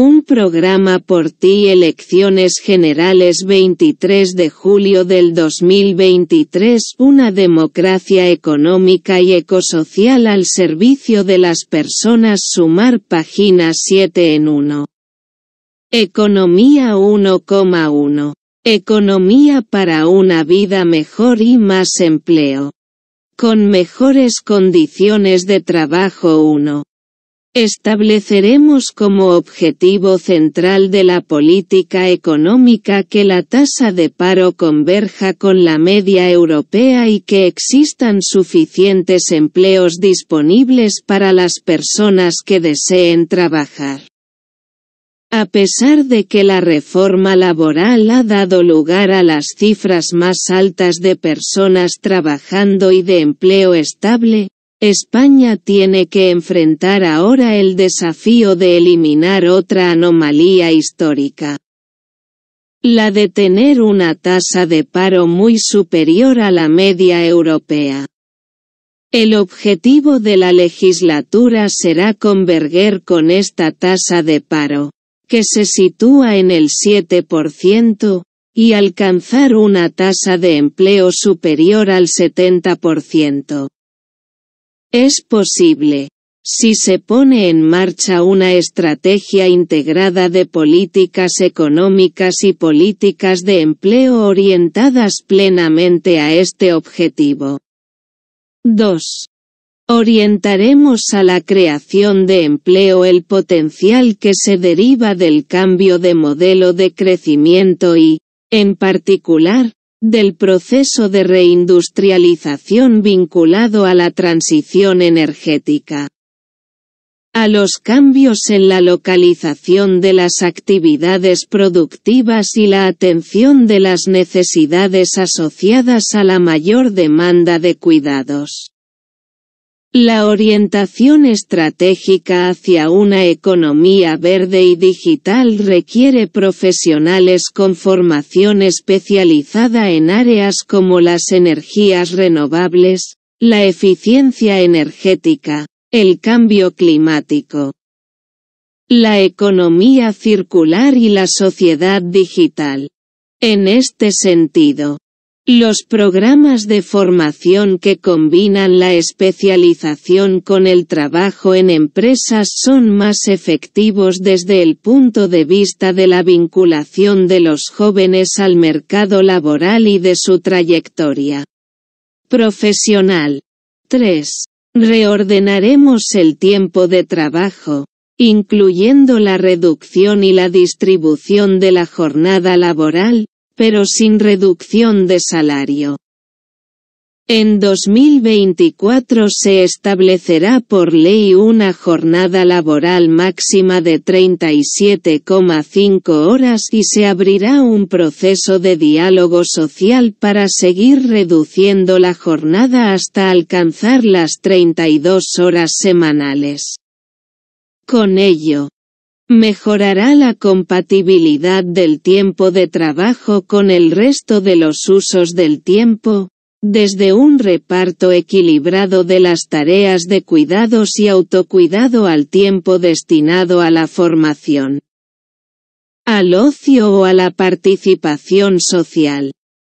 Un programa por ti Elecciones Generales 23 de julio del 2023 Una democracia económica y ecosocial al servicio de las personas Sumar página 7 en 1 Economía 1,1 Economía para una vida mejor y más empleo con mejores condiciones de trabajo 1 Estableceremos como objetivo central de la política económica que la tasa de paro converja con la media europea y que existan suficientes empleos disponibles para las personas que deseen trabajar. A pesar de que la reforma laboral ha dado lugar a las cifras más altas de personas trabajando y de empleo estable, España tiene que enfrentar ahora el desafío de eliminar otra anomalía histórica. La de tener una tasa de paro muy superior a la media europea. El objetivo de la legislatura será converger con esta tasa de paro, que se sitúa en el 7%, y alcanzar una tasa de empleo superior al 70%. Es posible. Si se pone en marcha una estrategia integrada de políticas económicas y políticas de empleo orientadas plenamente a este objetivo. 2. Orientaremos a la creación de empleo el potencial que se deriva del cambio de modelo de crecimiento y, en particular, del proceso de reindustrialización vinculado a la transición energética a los cambios en la localización de las actividades productivas y la atención de las necesidades asociadas a la mayor demanda de cuidados. La orientación estratégica hacia una economía verde y digital requiere profesionales con formación especializada en áreas como las energías renovables, la eficiencia energética, el cambio climático, la economía circular y la sociedad digital. En este sentido, los programas de formación que combinan la especialización con el trabajo en empresas son más efectivos desde el punto de vista de la vinculación de los jóvenes al mercado laboral y de su trayectoria profesional. 3. Reordenaremos el tiempo de trabajo, incluyendo la reducción y la distribución de la jornada laboral, pero sin reducción de salario. En 2024 se establecerá por ley una jornada laboral máxima de 37,5 horas y se abrirá un proceso de diálogo social para seguir reduciendo la jornada hasta alcanzar las 32 horas semanales. Con ello, mejorará la compatibilidad del tiempo de trabajo con el resto de los usos del tiempo, desde un reparto equilibrado de las tareas de cuidados y autocuidado al tiempo destinado a la formación, al ocio o a la participación social.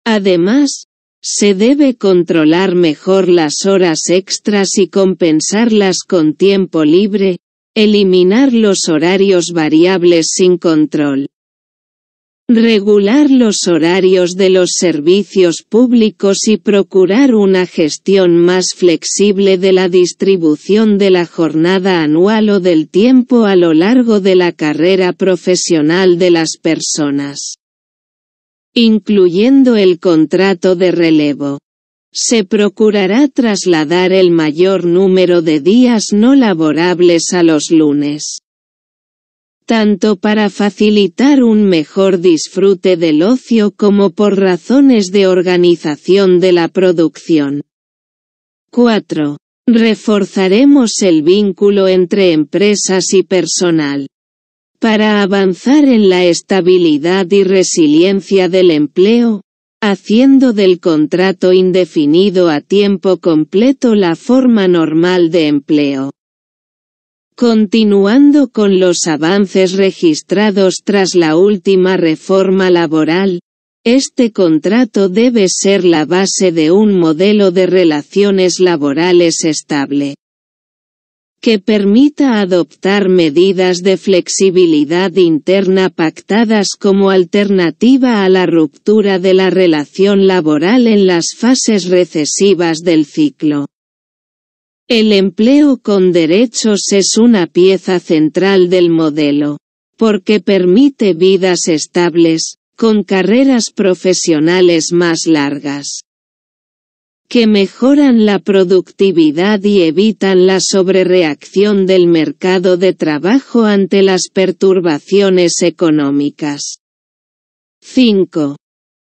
Además, se debe controlar mejor las horas extras y compensarlas con tiempo libre, Eliminar los horarios variables sin control. Regular los horarios de los servicios públicos y procurar una gestión más flexible de la distribución de la jornada anual o del tiempo a lo largo de la carrera profesional de las personas. Incluyendo el contrato de relevo. Se procurará trasladar el mayor número de días no laborables a los lunes. Tanto para facilitar un mejor disfrute del ocio como por razones de organización de la producción. 4. Reforzaremos el vínculo entre empresas y personal. Para avanzar en la estabilidad y resiliencia del empleo, haciendo del contrato indefinido a tiempo completo la forma normal de empleo. Continuando con los avances registrados tras la última reforma laboral, este contrato debe ser la base de un modelo de relaciones laborales estable que permita adoptar medidas de flexibilidad interna pactadas como alternativa a la ruptura de la relación laboral en las fases recesivas del ciclo. El empleo con derechos es una pieza central del modelo, porque permite vidas estables, con carreras profesionales más largas que mejoran la productividad y evitan la sobrereacción del mercado de trabajo ante las perturbaciones económicas. 5.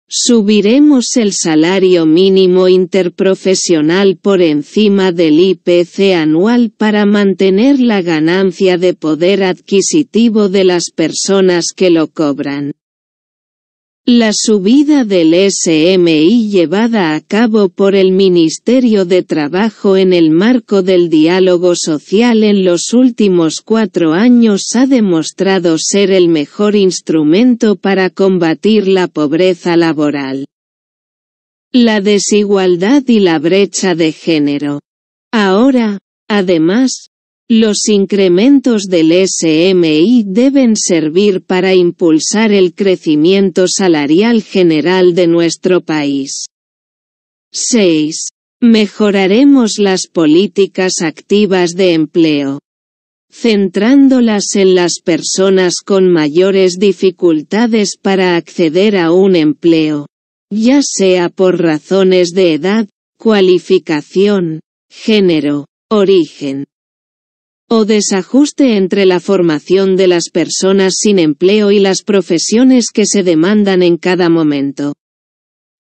Subiremos el salario mínimo interprofesional por encima del IPC anual para mantener la ganancia de poder adquisitivo de las personas que lo cobran. La subida del SMI llevada a cabo por el Ministerio de Trabajo en el marco del diálogo social en los últimos cuatro años ha demostrado ser el mejor instrumento para combatir la pobreza laboral, la desigualdad y la brecha de género. Ahora, además, los incrementos del SMI deben servir para impulsar el crecimiento salarial general de nuestro país. 6. Mejoraremos las políticas activas de empleo centrándolas en las personas con mayores dificultades para acceder a un empleo, ya sea por razones de edad, cualificación, género, origen, o desajuste entre la formación de las personas sin empleo y las profesiones que se demandan en cada momento.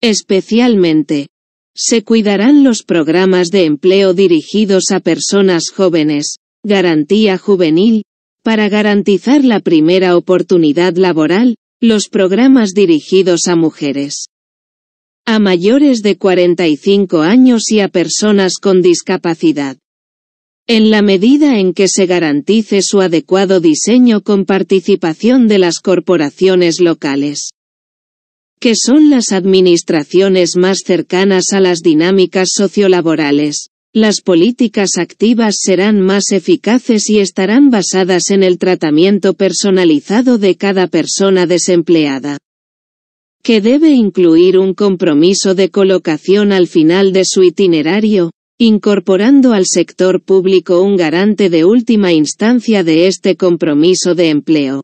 Especialmente, se cuidarán los programas de empleo dirigidos a personas jóvenes, garantía juvenil, para garantizar la primera oportunidad laboral, los programas dirigidos a mujeres, a mayores de 45 años y a personas con discapacidad en la medida en que se garantice su adecuado diseño con participación de las corporaciones locales que son las administraciones más cercanas a las dinámicas sociolaborales. Las políticas activas serán más eficaces y estarán basadas en el tratamiento personalizado de cada persona desempleada que debe incluir un compromiso de colocación al final de su itinerario, incorporando al sector público un garante de última instancia de este compromiso de empleo.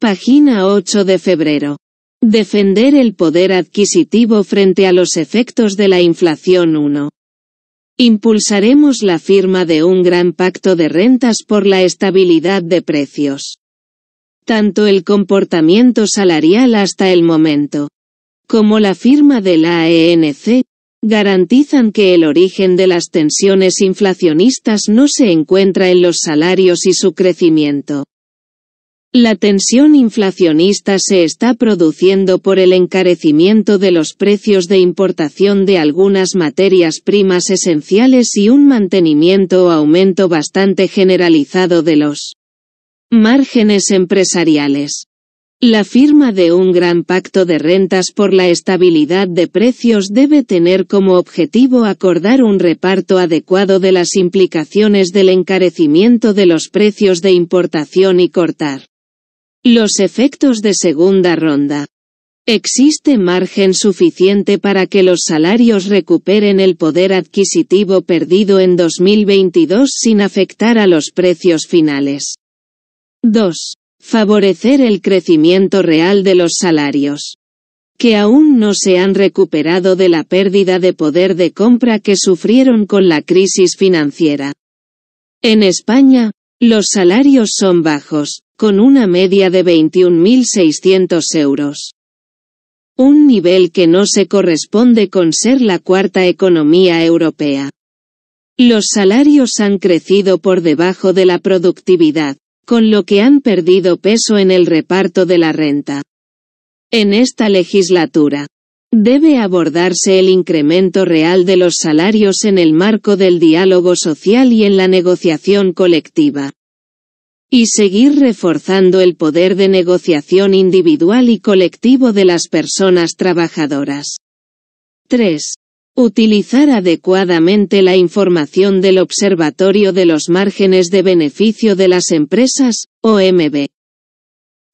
Página 8 de febrero. Defender el poder adquisitivo frente a los efectos de la inflación 1. Impulsaremos la firma de un gran pacto de rentas por la estabilidad de precios. Tanto el comportamiento salarial hasta el momento, como la firma de la AENC, garantizan que el origen de las tensiones inflacionistas no se encuentra en los salarios y su crecimiento. La tensión inflacionista se está produciendo por el encarecimiento de los precios de importación de algunas materias primas esenciales y un mantenimiento o aumento bastante generalizado de los márgenes empresariales. La firma de un gran pacto de rentas por la estabilidad de precios debe tener como objetivo acordar un reparto adecuado de las implicaciones del encarecimiento de los precios de importación y cortar los efectos de segunda ronda. Existe margen suficiente para que los salarios recuperen el poder adquisitivo perdido en 2022 sin afectar a los precios finales. 2. Favorecer el crecimiento real de los salarios. Que aún no se han recuperado de la pérdida de poder de compra que sufrieron con la crisis financiera. En España, los salarios son bajos, con una media de 21.600 euros. Un nivel que no se corresponde con ser la cuarta economía europea. Los salarios han crecido por debajo de la productividad, con lo que han perdido peso en el reparto de la renta. En esta legislatura, debe abordarse el incremento real de los salarios en el marco del diálogo social y en la negociación colectiva. Y seguir reforzando el poder de negociación individual y colectivo de las personas trabajadoras. 3. Utilizar adecuadamente la información del Observatorio de los Márgenes de Beneficio de las Empresas, OMB.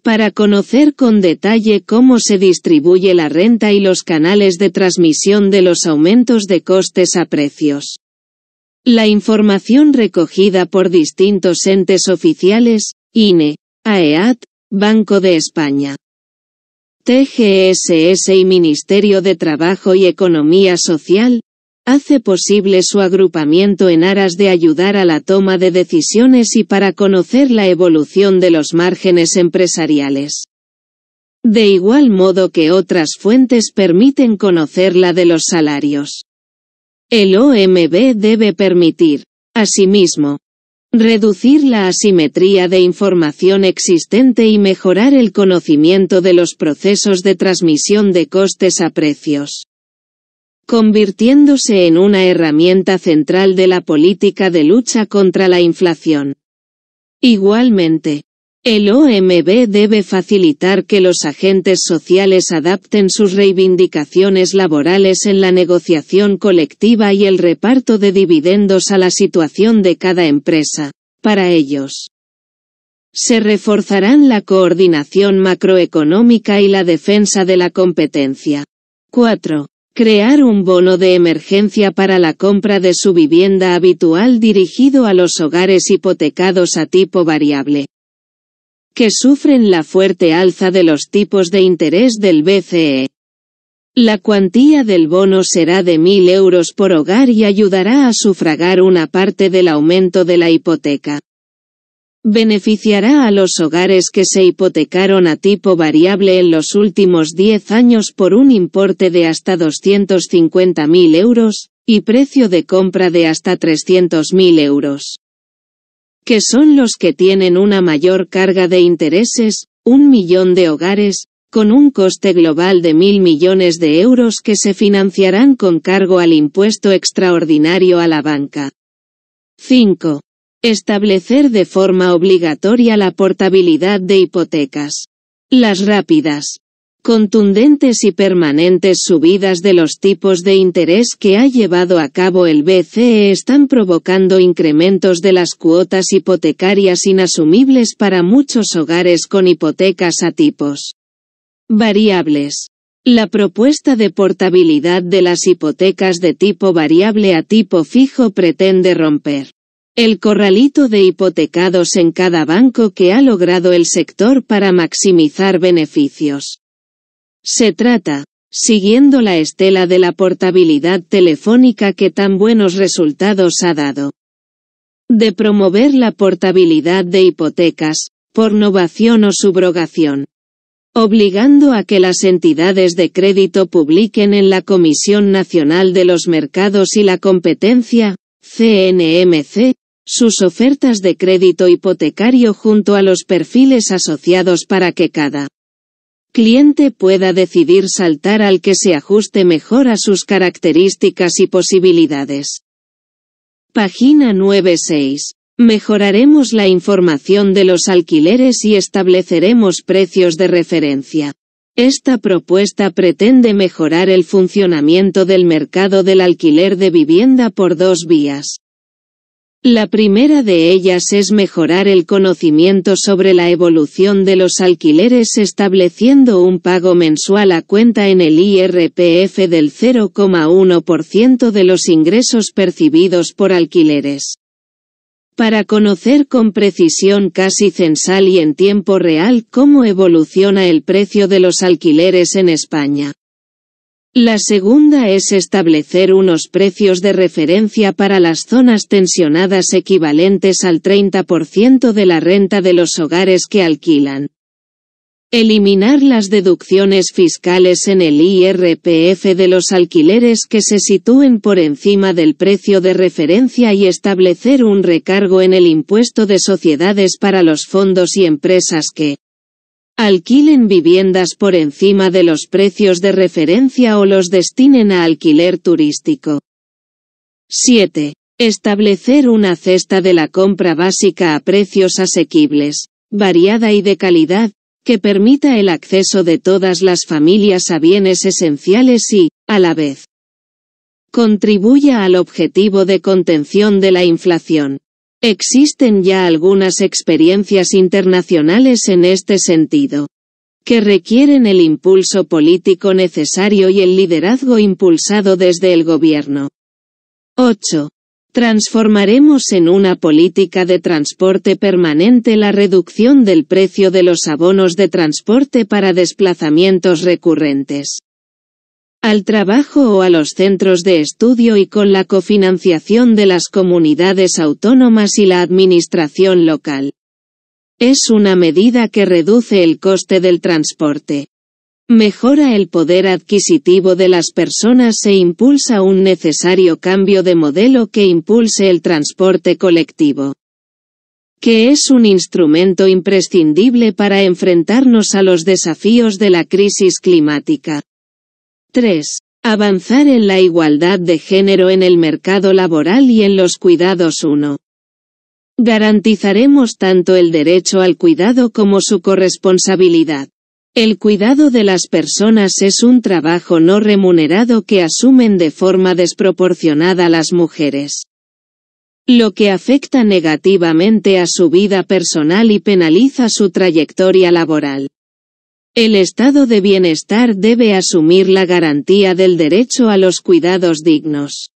Para conocer con detalle cómo se distribuye la renta y los canales de transmisión de los aumentos de costes a precios. La información recogida por distintos entes oficiales, INE, AEAT, Banco de España, TGSS y Ministerio de Trabajo y Economía Social, hace posible su agrupamiento en aras de ayudar a la toma de decisiones y para conocer la evolución de los márgenes empresariales. De igual modo que otras fuentes permiten conocer la de los salarios. El OMB debe permitir, asimismo, reducir la asimetría de información existente y mejorar el conocimiento de los procesos de transmisión de costes a precios. Convirtiéndose en una herramienta central de la política de lucha contra la inflación. Igualmente, el OMB debe facilitar que los agentes sociales adapten sus reivindicaciones laborales en la negociación colectiva y el reparto de dividendos a la situación de cada empresa. Para ellos, se reforzarán la coordinación macroeconómica y la defensa de la competencia. 4. Crear un bono de emergencia para la compra de su vivienda habitual dirigido a los hogares hipotecados a tipo variable que sufren la fuerte alza de los tipos de interés del BCE. La cuantía del bono será de 1.000 euros por hogar y ayudará a sufragar una parte del aumento de la hipoteca. Beneficiará a los hogares que se hipotecaron a tipo variable en los últimos 10 años por un importe de hasta 250.000 euros, y precio de compra de hasta 300.000 euros que son los que tienen una mayor carga de intereses, un millón de hogares, con un coste global de mil millones de euros que se financiarán con cargo al impuesto extraordinario a la banca. 5. Establecer de forma obligatoria la portabilidad de hipotecas. Las rápidas contundentes y permanentes subidas de los tipos de interés que ha llevado a cabo el BCE están provocando incrementos de las cuotas hipotecarias inasumibles para muchos hogares con hipotecas a tipos variables. La propuesta de portabilidad de las hipotecas de tipo variable a tipo fijo pretende romper el corralito de hipotecados en cada banco que ha logrado el sector para maximizar beneficios. Se trata, siguiendo la estela de la portabilidad telefónica que tan buenos resultados ha dado, de promover la portabilidad de hipotecas, por novación o subrogación, obligando a que las entidades de crédito publiquen en la Comisión Nacional de los Mercados y la Competencia, CNMC, sus ofertas de crédito hipotecario junto a los perfiles asociados para que cada cliente pueda decidir saltar al que se ajuste mejor a sus características y posibilidades. Página 9.6. Mejoraremos la información de los alquileres y estableceremos precios de referencia. Esta propuesta pretende mejorar el funcionamiento del mercado del alquiler de vivienda por dos vías. La primera de ellas es mejorar el conocimiento sobre la evolución de los alquileres estableciendo un pago mensual a cuenta en el IRPF del 0,1% de los ingresos percibidos por alquileres. Para conocer con precisión casi censal y en tiempo real cómo evoluciona el precio de los alquileres en España. La segunda es establecer unos precios de referencia para las zonas tensionadas equivalentes al 30% de la renta de los hogares que alquilan. Eliminar las deducciones fiscales en el IRPF de los alquileres que se sitúen por encima del precio de referencia y establecer un recargo en el impuesto de sociedades para los fondos y empresas que, alquilen viviendas por encima de los precios de referencia o los destinen a alquiler turístico. 7. Establecer una cesta de la compra básica a precios asequibles, variada y de calidad, que permita el acceso de todas las familias a bienes esenciales y, a la vez, contribuya al objetivo de contención de la inflación. Existen ya algunas experiencias internacionales en este sentido, que requieren el impulso político necesario y el liderazgo impulsado desde el gobierno. 8. Transformaremos en una política de transporte permanente la reducción del precio de los abonos de transporte para desplazamientos recurrentes al trabajo o a los centros de estudio y con la cofinanciación de las comunidades autónomas y la administración local. Es una medida que reduce el coste del transporte. Mejora el poder adquisitivo de las personas e impulsa un necesario cambio de modelo que impulse el transporte colectivo. Que es un instrumento imprescindible para enfrentarnos a los desafíos de la crisis climática. 3. Avanzar en la igualdad de género en el mercado laboral y en los cuidados 1. Garantizaremos tanto el derecho al cuidado como su corresponsabilidad. El cuidado de las personas es un trabajo no remunerado que asumen de forma desproporcionada las mujeres lo que afecta negativamente a su vida personal y penaliza su trayectoria laboral. El estado de bienestar debe asumir la garantía del derecho a los cuidados dignos.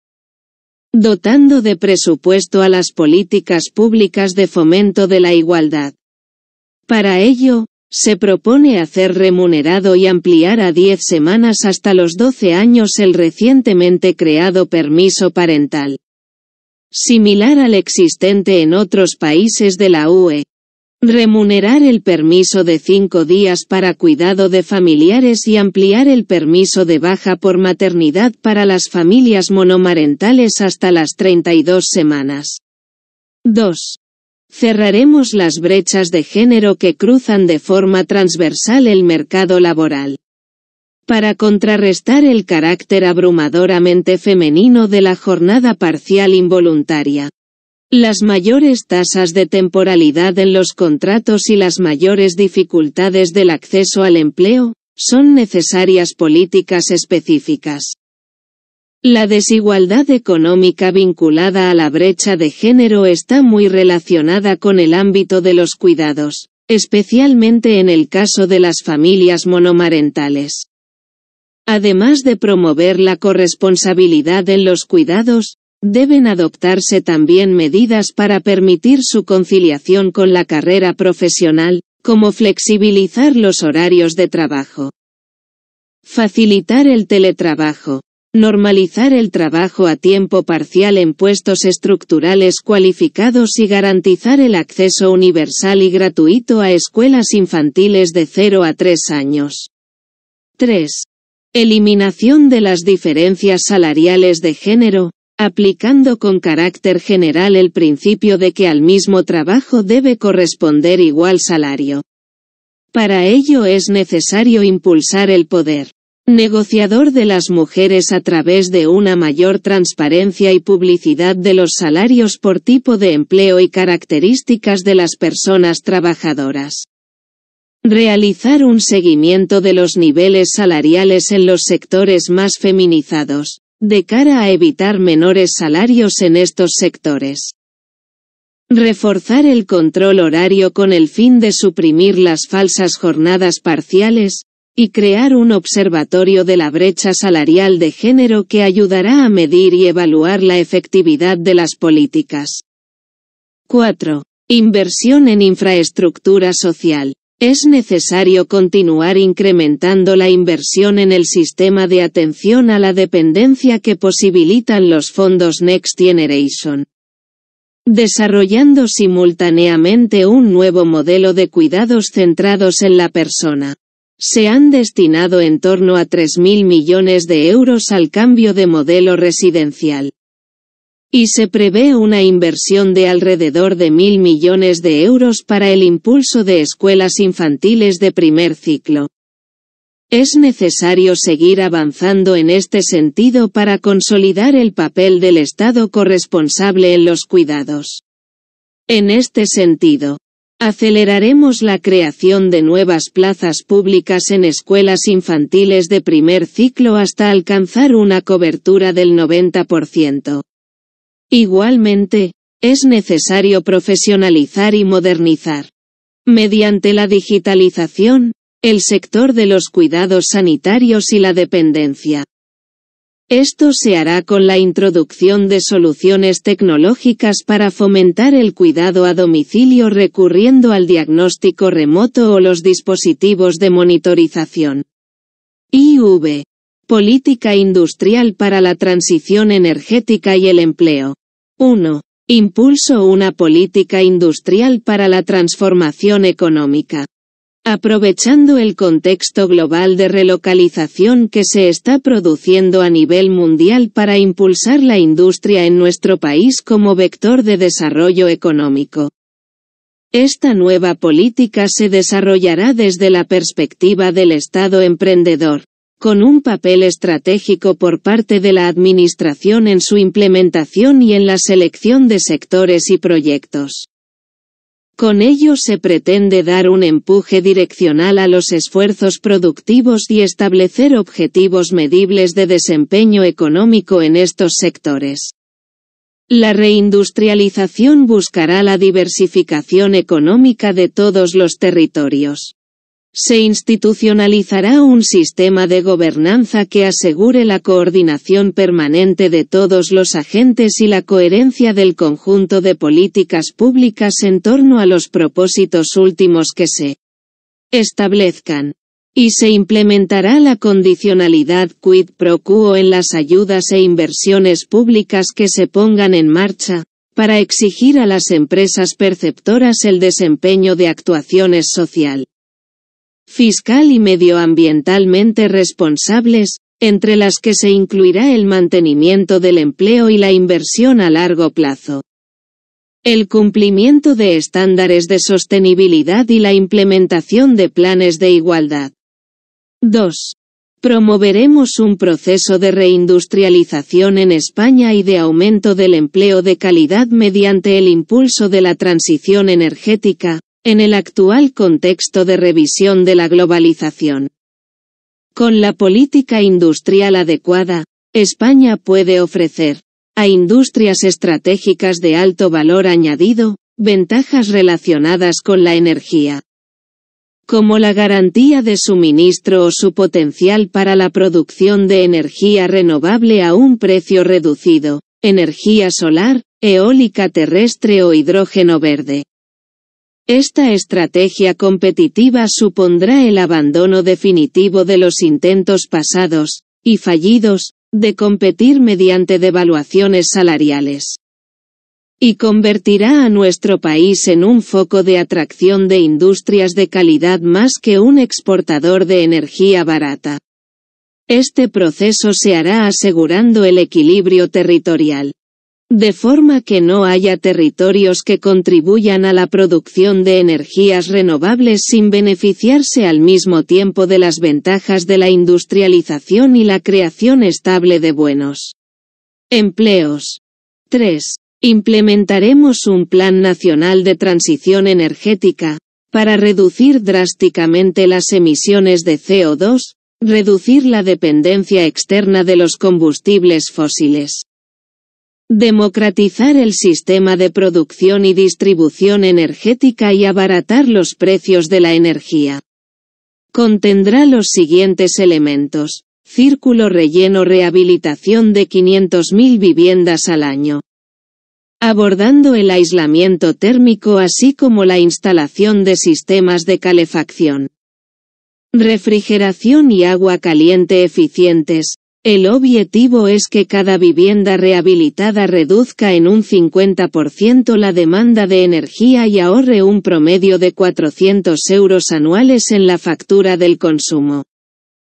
Dotando de presupuesto a las políticas públicas de fomento de la igualdad. Para ello, se propone hacer remunerado y ampliar a 10 semanas hasta los 12 años el recientemente creado permiso parental. Similar al existente en otros países de la UE, Remunerar el permiso de cinco días para cuidado de familiares y ampliar el permiso de baja por maternidad para las familias monomarentales hasta las 32 semanas. 2. Cerraremos las brechas de género que cruzan de forma transversal el mercado laboral. Para contrarrestar el carácter abrumadoramente femenino de la jornada parcial involuntaria, las mayores tasas de temporalidad en los contratos y las mayores dificultades del acceso al empleo, son necesarias políticas específicas. La desigualdad económica vinculada a la brecha de género está muy relacionada con el ámbito de los cuidados, especialmente en el caso de las familias monomarentales. Además de promover la corresponsabilidad en los cuidados, Deben adoptarse también medidas para permitir su conciliación con la carrera profesional, como flexibilizar los horarios de trabajo. Facilitar el teletrabajo. Normalizar el trabajo a tiempo parcial en puestos estructurales cualificados y garantizar el acceso universal y gratuito a escuelas infantiles de 0 a 3 años. 3. Eliminación de las diferencias salariales de género, aplicando con carácter general el principio de que al mismo trabajo debe corresponder igual salario. Para ello es necesario impulsar el poder negociador de las mujeres a través de una mayor transparencia y publicidad de los salarios por tipo de empleo y características de las personas trabajadoras. Realizar un seguimiento de los niveles salariales en los sectores más feminizados de cara a evitar menores salarios en estos sectores. Reforzar el control horario con el fin de suprimir las falsas jornadas parciales, y crear un observatorio de la brecha salarial de género que ayudará a medir y evaluar la efectividad de las políticas. 4. Inversión en infraestructura social. Es necesario continuar incrementando la inversión en el sistema de atención a la dependencia que posibilitan los fondos Next Generation. Desarrollando simultáneamente un nuevo modelo de cuidados centrados en la persona. Se han destinado en torno a 3.000 millones de euros al cambio de modelo residencial y se prevé una inversión de alrededor de mil millones de euros para el impulso de escuelas infantiles de primer ciclo. Es necesario seguir avanzando en este sentido para consolidar el papel del Estado corresponsable en los cuidados. En este sentido, aceleraremos la creación de nuevas plazas públicas en escuelas infantiles de primer ciclo hasta alcanzar una cobertura del 90%. Igualmente, es necesario profesionalizar y modernizar. Mediante la digitalización, el sector de los cuidados sanitarios y la dependencia. Esto se hará con la introducción de soluciones tecnológicas para fomentar el cuidado a domicilio recurriendo al diagnóstico remoto o los dispositivos de monitorización. IV. Política industrial para la transición energética y el empleo. 1. Impulso una política industrial para la transformación económica. Aprovechando el contexto global de relocalización que se está produciendo a nivel mundial para impulsar la industria en nuestro país como vector de desarrollo económico. Esta nueva política se desarrollará desde la perspectiva del Estado emprendedor, con un papel estratégico por parte de la Administración en su implementación y en la selección de sectores y proyectos. Con ello se pretende dar un empuje direccional a los esfuerzos productivos y establecer objetivos medibles de desempeño económico en estos sectores. La reindustrialización buscará la diversificación económica de todos los territorios se institucionalizará un sistema de gobernanza que asegure la coordinación permanente de todos los agentes y la coherencia del conjunto de políticas públicas en torno a los propósitos últimos que se establezcan. Y se implementará la condicionalidad quid pro quo en las ayudas e inversiones públicas que se pongan en marcha, para exigir a las empresas perceptoras el desempeño de actuaciones social fiscal y medioambientalmente responsables, entre las que se incluirá el mantenimiento del empleo y la inversión a largo plazo. El cumplimiento de estándares de sostenibilidad y la implementación de planes de igualdad. 2. Promoveremos un proceso de reindustrialización en España y de aumento del empleo de calidad mediante el impulso de la transición energética, en el actual contexto de revisión de la globalización. Con la política industrial adecuada, España puede ofrecer a industrias estratégicas de alto valor añadido, ventajas relacionadas con la energía, como la garantía de suministro o su potencial para la producción de energía renovable a un precio reducido, energía solar, eólica terrestre o hidrógeno verde. Esta estrategia competitiva supondrá el abandono definitivo de los intentos pasados, y fallidos, de competir mediante devaluaciones salariales. Y convertirá a nuestro país en un foco de atracción de industrias de calidad más que un exportador de energía barata. Este proceso se hará asegurando el equilibrio territorial de forma que no haya territorios que contribuyan a la producción de energías renovables sin beneficiarse al mismo tiempo de las ventajas de la industrialización y la creación estable de buenos empleos. 3. Implementaremos un Plan Nacional de Transición Energética, para reducir drásticamente las emisiones de CO2, reducir la dependencia externa de los combustibles fósiles Democratizar el sistema de producción y distribución energética y abaratar los precios de la energía. Contendrá los siguientes elementos. Círculo relleno rehabilitación de 500.000 viviendas al año. Abordando el aislamiento térmico así como la instalación de sistemas de calefacción. Refrigeración y agua caliente eficientes, el objetivo es que cada vivienda rehabilitada reduzca en un 50% la demanda de energía y ahorre un promedio de 400 euros anuales en la factura del consumo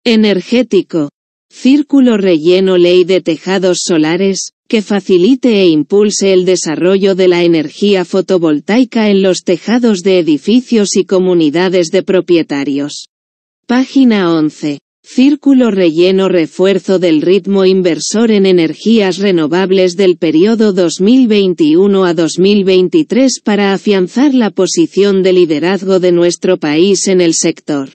energético. Círculo relleno ley de tejados solares, que facilite e impulse el desarrollo de la energía fotovoltaica en los tejados de edificios y comunidades de propietarios. Página 11. Círculo relleno refuerzo del ritmo inversor en energías renovables del periodo 2021 a 2023 para afianzar la posición de liderazgo de nuestro país en el sector.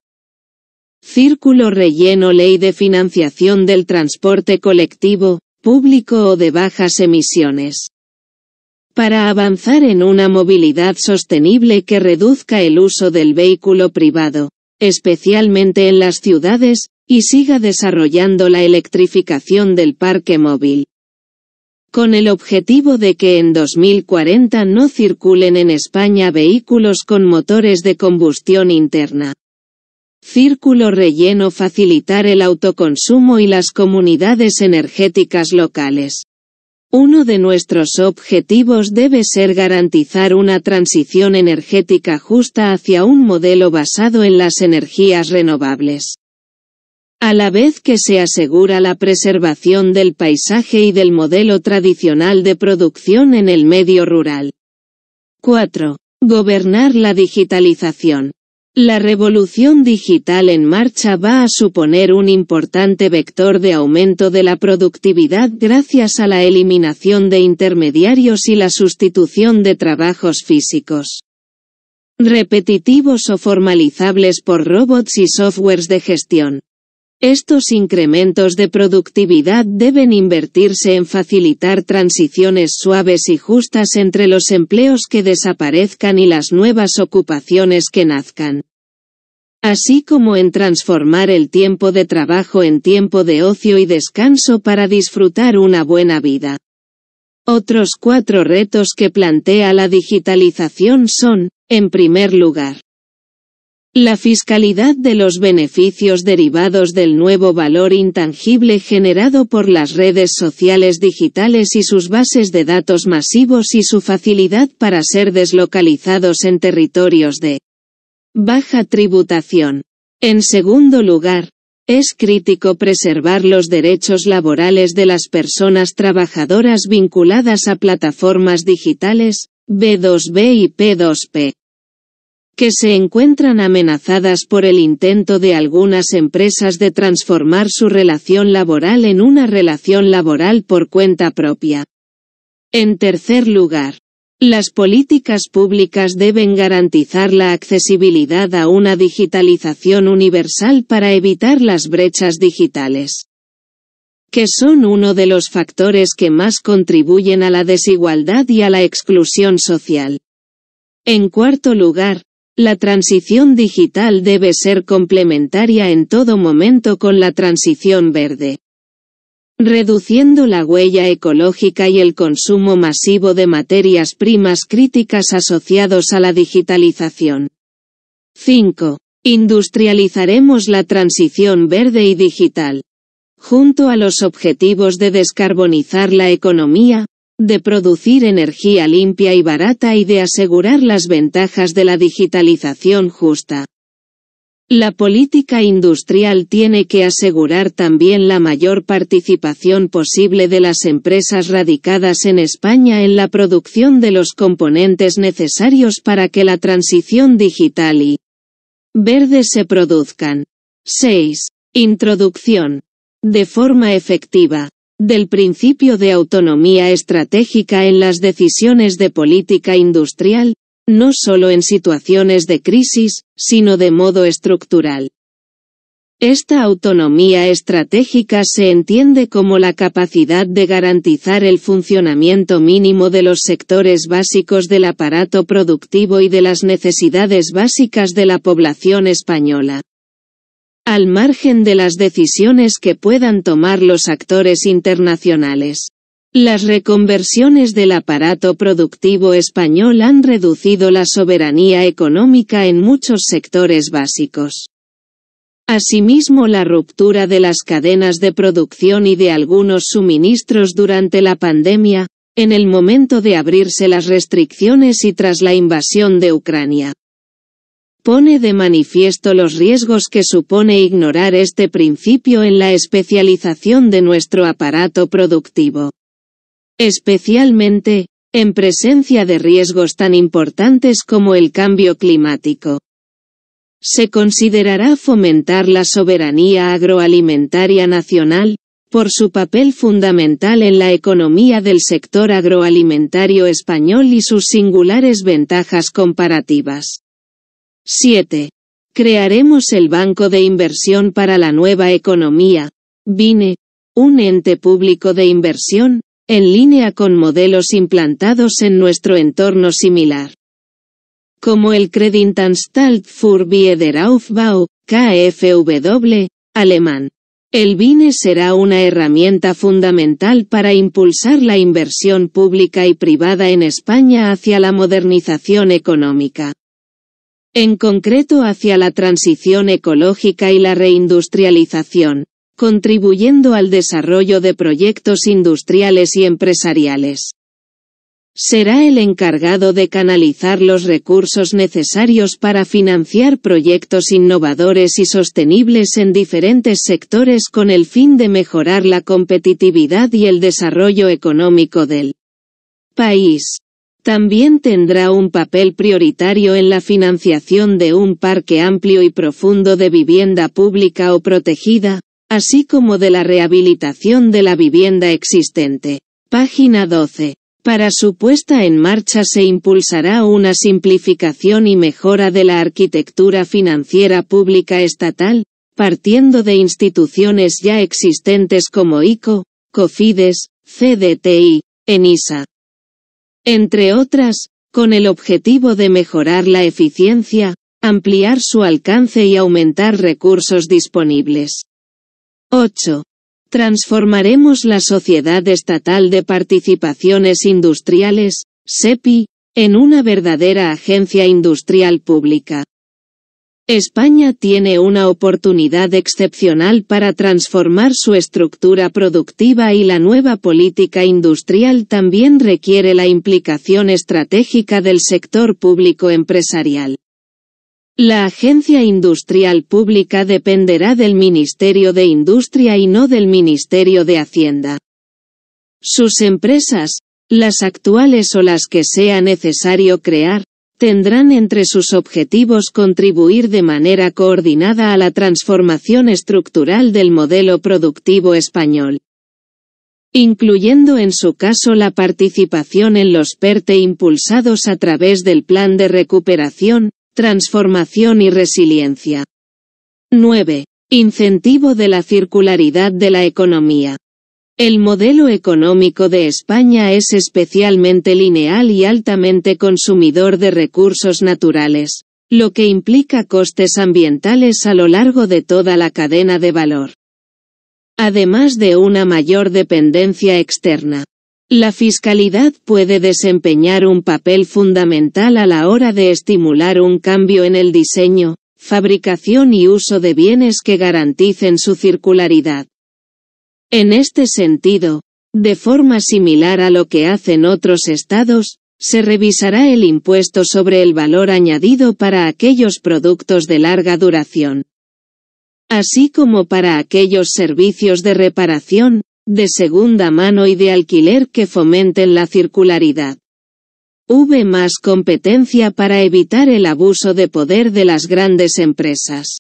Círculo relleno ley de financiación del transporte colectivo, público o de bajas emisiones. Para avanzar en una movilidad sostenible que reduzca el uso del vehículo privado, especialmente en las ciudades, y siga desarrollando la electrificación del parque móvil. Con el objetivo de que en 2040 no circulen en España vehículos con motores de combustión interna. Círculo relleno facilitar el autoconsumo y las comunidades energéticas locales. Uno de nuestros objetivos debe ser garantizar una transición energética justa hacia un modelo basado en las energías renovables a la vez que se asegura la preservación del paisaje y del modelo tradicional de producción en el medio rural. 4. Gobernar la digitalización. La revolución digital en marcha va a suponer un importante vector de aumento de la productividad gracias a la eliminación de intermediarios y la sustitución de trabajos físicos repetitivos o formalizables por robots y softwares de gestión. Estos incrementos de productividad deben invertirse en facilitar transiciones suaves y justas entre los empleos que desaparezcan y las nuevas ocupaciones que nazcan. Así como en transformar el tiempo de trabajo en tiempo de ocio y descanso para disfrutar una buena vida. Otros cuatro retos que plantea la digitalización son, en primer lugar, la fiscalidad de los beneficios derivados del nuevo valor intangible generado por las redes sociales digitales y sus bases de datos masivos y su facilidad para ser deslocalizados en territorios de baja tributación. En segundo lugar, es crítico preservar los derechos laborales de las personas trabajadoras vinculadas a plataformas digitales, B2B y P2P que se encuentran amenazadas por el intento de algunas empresas de transformar su relación laboral en una relación laboral por cuenta propia. En tercer lugar, las políticas públicas deben garantizar la accesibilidad a una digitalización universal para evitar las brechas digitales que son uno de los factores que más contribuyen a la desigualdad y a la exclusión social. En cuarto lugar, la transición digital debe ser complementaria en todo momento con la transición verde, reduciendo la huella ecológica y el consumo masivo de materias primas críticas asociados a la digitalización. 5. Industrializaremos la transición verde y digital. Junto a los objetivos de descarbonizar la economía, de producir energía limpia y barata y de asegurar las ventajas de la digitalización justa. La política industrial tiene que asegurar también la mayor participación posible de las empresas radicadas en España en la producción de los componentes necesarios para que la transición digital y verde se produzcan. 6. Introducción. De forma efectiva del principio de autonomía estratégica en las decisiones de política industrial, no solo en situaciones de crisis, sino de modo estructural. Esta autonomía estratégica se entiende como la capacidad de garantizar el funcionamiento mínimo de los sectores básicos del aparato productivo y de las necesidades básicas de la población española al margen de las decisiones que puedan tomar los actores internacionales. Las reconversiones del aparato productivo español han reducido la soberanía económica en muchos sectores básicos. Asimismo la ruptura de las cadenas de producción y de algunos suministros durante la pandemia, en el momento de abrirse las restricciones y tras la invasión de Ucrania, pone de manifiesto los riesgos que supone ignorar este principio en la especialización de nuestro aparato productivo. Especialmente, en presencia de riesgos tan importantes como el cambio climático. Se considerará fomentar la soberanía agroalimentaria nacional, por su papel fundamental en la economía del sector agroalimentario español y sus singulares ventajas comparativas. 7. Crearemos el Banco de Inversión para la Nueva Economía, BINE, un ente público de inversión, en línea con modelos implantados en nuestro entorno similar. Como el Kreditanstalt für Wiederaufbau, KfW, alemán. El BINE será una herramienta fundamental para impulsar la inversión pública y privada en España hacia la modernización económica en concreto hacia la transición ecológica y la reindustrialización, contribuyendo al desarrollo de proyectos industriales y empresariales. Será el encargado de canalizar los recursos necesarios para financiar proyectos innovadores y sostenibles en diferentes sectores con el fin de mejorar la competitividad y el desarrollo económico del país. También tendrá un papel prioritario en la financiación de un parque amplio y profundo de vivienda pública o protegida, así como de la rehabilitación de la vivienda existente. Página 12. Para su puesta en marcha se impulsará una simplificación y mejora de la arquitectura financiera pública estatal, partiendo de instituciones ya existentes como ICO, COFIDES, CDTI, ENISA, entre otras, con el objetivo de mejorar la eficiencia, ampliar su alcance y aumentar recursos disponibles. 8. Transformaremos la Sociedad Estatal de Participaciones Industriales, SEPI, en una verdadera agencia industrial pública. España tiene una oportunidad excepcional para transformar su estructura productiva y la nueva política industrial también requiere la implicación estratégica del sector público empresarial. La Agencia Industrial Pública dependerá del Ministerio de Industria y no del Ministerio de Hacienda. Sus empresas, las actuales o las que sea necesario crear, tendrán entre sus objetivos contribuir de manera coordinada a la transformación estructural del modelo productivo español, incluyendo en su caso la participación en los PERTE e impulsados a través del Plan de Recuperación, Transformación y Resiliencia. 9. Incentivo de la circularidad de la economía. El modelo económico de España es especialmente lineal y altamente consumidor de recursos naturales, lo que implica costes ambientales a lo largo de toda la cadena de valor. Además de una mayor dependencia externa. La fiscalidad puede desempeñar un papel fundamental a la hora de estimular un cambio en el diseño, fabricación y uso de bienes que garanticen su circularidad. En este sentido, de forma similar a lo que hacen otros estados, se revisará el impuesto sobre el valor añadido para aquellos productos de larga duración, así como para aquellos servicios de reparación, de segunda mano y de alquiler que fomenten la circularidad. V más competencia para evitar el abuso de poder de las grandes empresas.